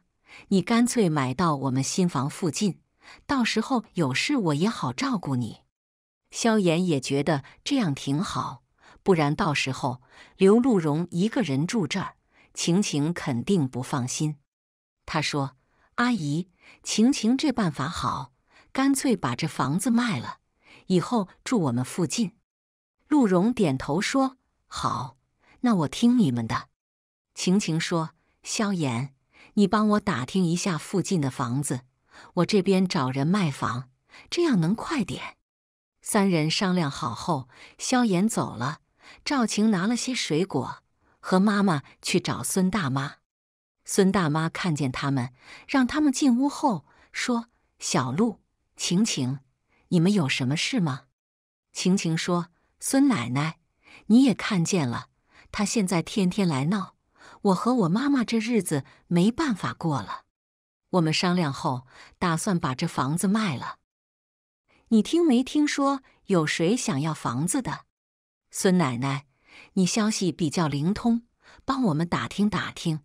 你干脆买到我们新房附近，到时候有事我也好照顾你。”萧炎也觉得这样挺好，不然到时候刘露荣一个人住这儿，晴晴肯定不放心。他说：“阿姨，晴晴这办法好，干脆把这房子卖了，以后住我们附近。”陆荣点头说：“好，那我听你们的。”晴晴说。萧炎，你帮我打听一下附近的房子，我这边找人卖房，这样能快点。三人商量好后，萧炎走了。赵晴拿了些水果，和妈妈去找孙大妈。孙大妈看见他们，让他们进屋后说：“小路，晴晴，你们有什么事吗？”晴晴说：“孙奶奶，你也看见了，他现在天天来闹。”我和我妈妈这日子没办法过了，我们商量后打算把这房子卖了。你听没听说有谁想要房子的？孙奶奶，你消息比较灵通，帮我们打听打听。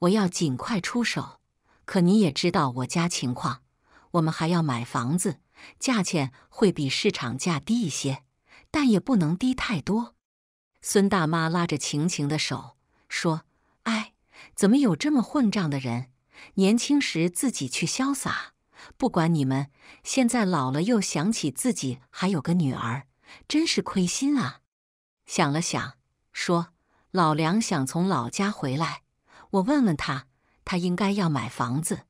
我要尽快出手，可你也知道我家情况，我们还要买房子，价钱会比市场价低一些，但也不能低太多。孙大妈拉着晴晴的手说。哎，怎么有这么混账的人？年轻时自己去潇洒，不管你们；现在老了又想起自己还有个女儿，真是亏心啊！想了想，说：“老梁想从老家回来，我问问他，他应该要买房子。”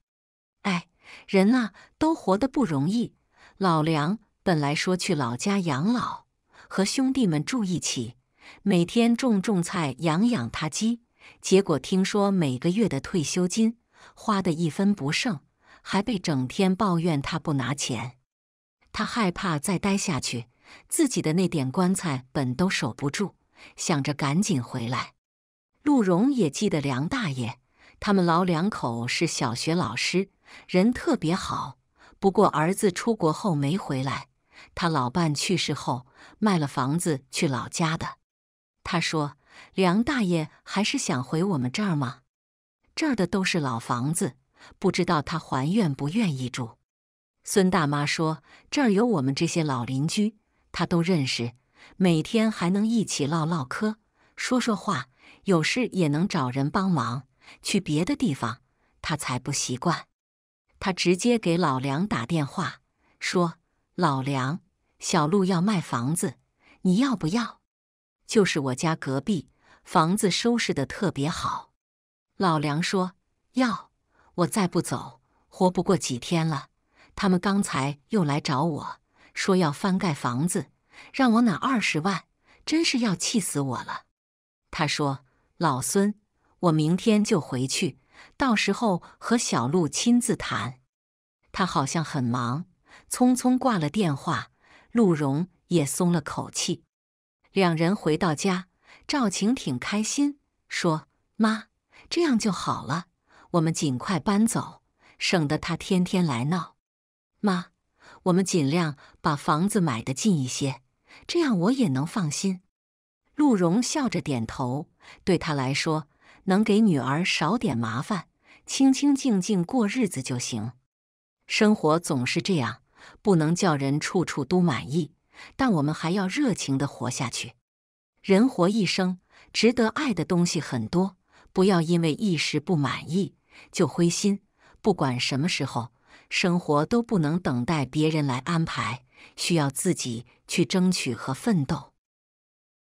哎，人啊，都活得不容易。老梁本来说去老家养老，和兄弟们住一起，每天种种菜，养养他鸡。结果听说每个月的退休金花得一分不剩，还被整天抱怨他不拿钱。他害怕再待下去，自己的那点棺材本都守不住，想着赶紧回来。陆荣也记得梁大爷，他们老两口是小学老师，人特别好。不过儿子出国后没回来，他老伴去世后卖了房子去老家的。他说。梁大爷还是想回我们这儿吗？这儿的都是老房子，不知道他还愿不愿意住。孙大妈说：“这儿有我们这些老邻居，他都认识，每天还能一起唠唠嗑、说说话，有事也能找人帮忙。去别的地方，他才不习惯。”他直接给老梁打电话说：“老梁，小路要卖房子，你要不要？”就是我家隔壁，房子收拾的特别好。老梁说：“要我再不走，活不过几天了。”他们刚才又来找我，说要翻盖房子，让我拿二十万，真是要气死我了。他说：“老孙，我明天就回去，到时候和小鹿亲自谈。”他好像很忙，匆匆挂了电话。陆荣也松了口气。两人回到家，赵晴挺开心，说：“妈，这样就好了，我们尽快搬走，省得他天天来闹。妈，我们尽量把房子买得近一些，这样我也能放心。”陆荣笑着点头，对他来说，能给女儿少点麻烦，清清静静过日子就行。生活总是这样，不能叫人处处都满意。但我们还要热情地活下去。人活一生，值得爱的东西很多，不要因为一时不满意就灰心。不管什么时候，生活都不能等待别人来安排，需要自己去争取和奋斗。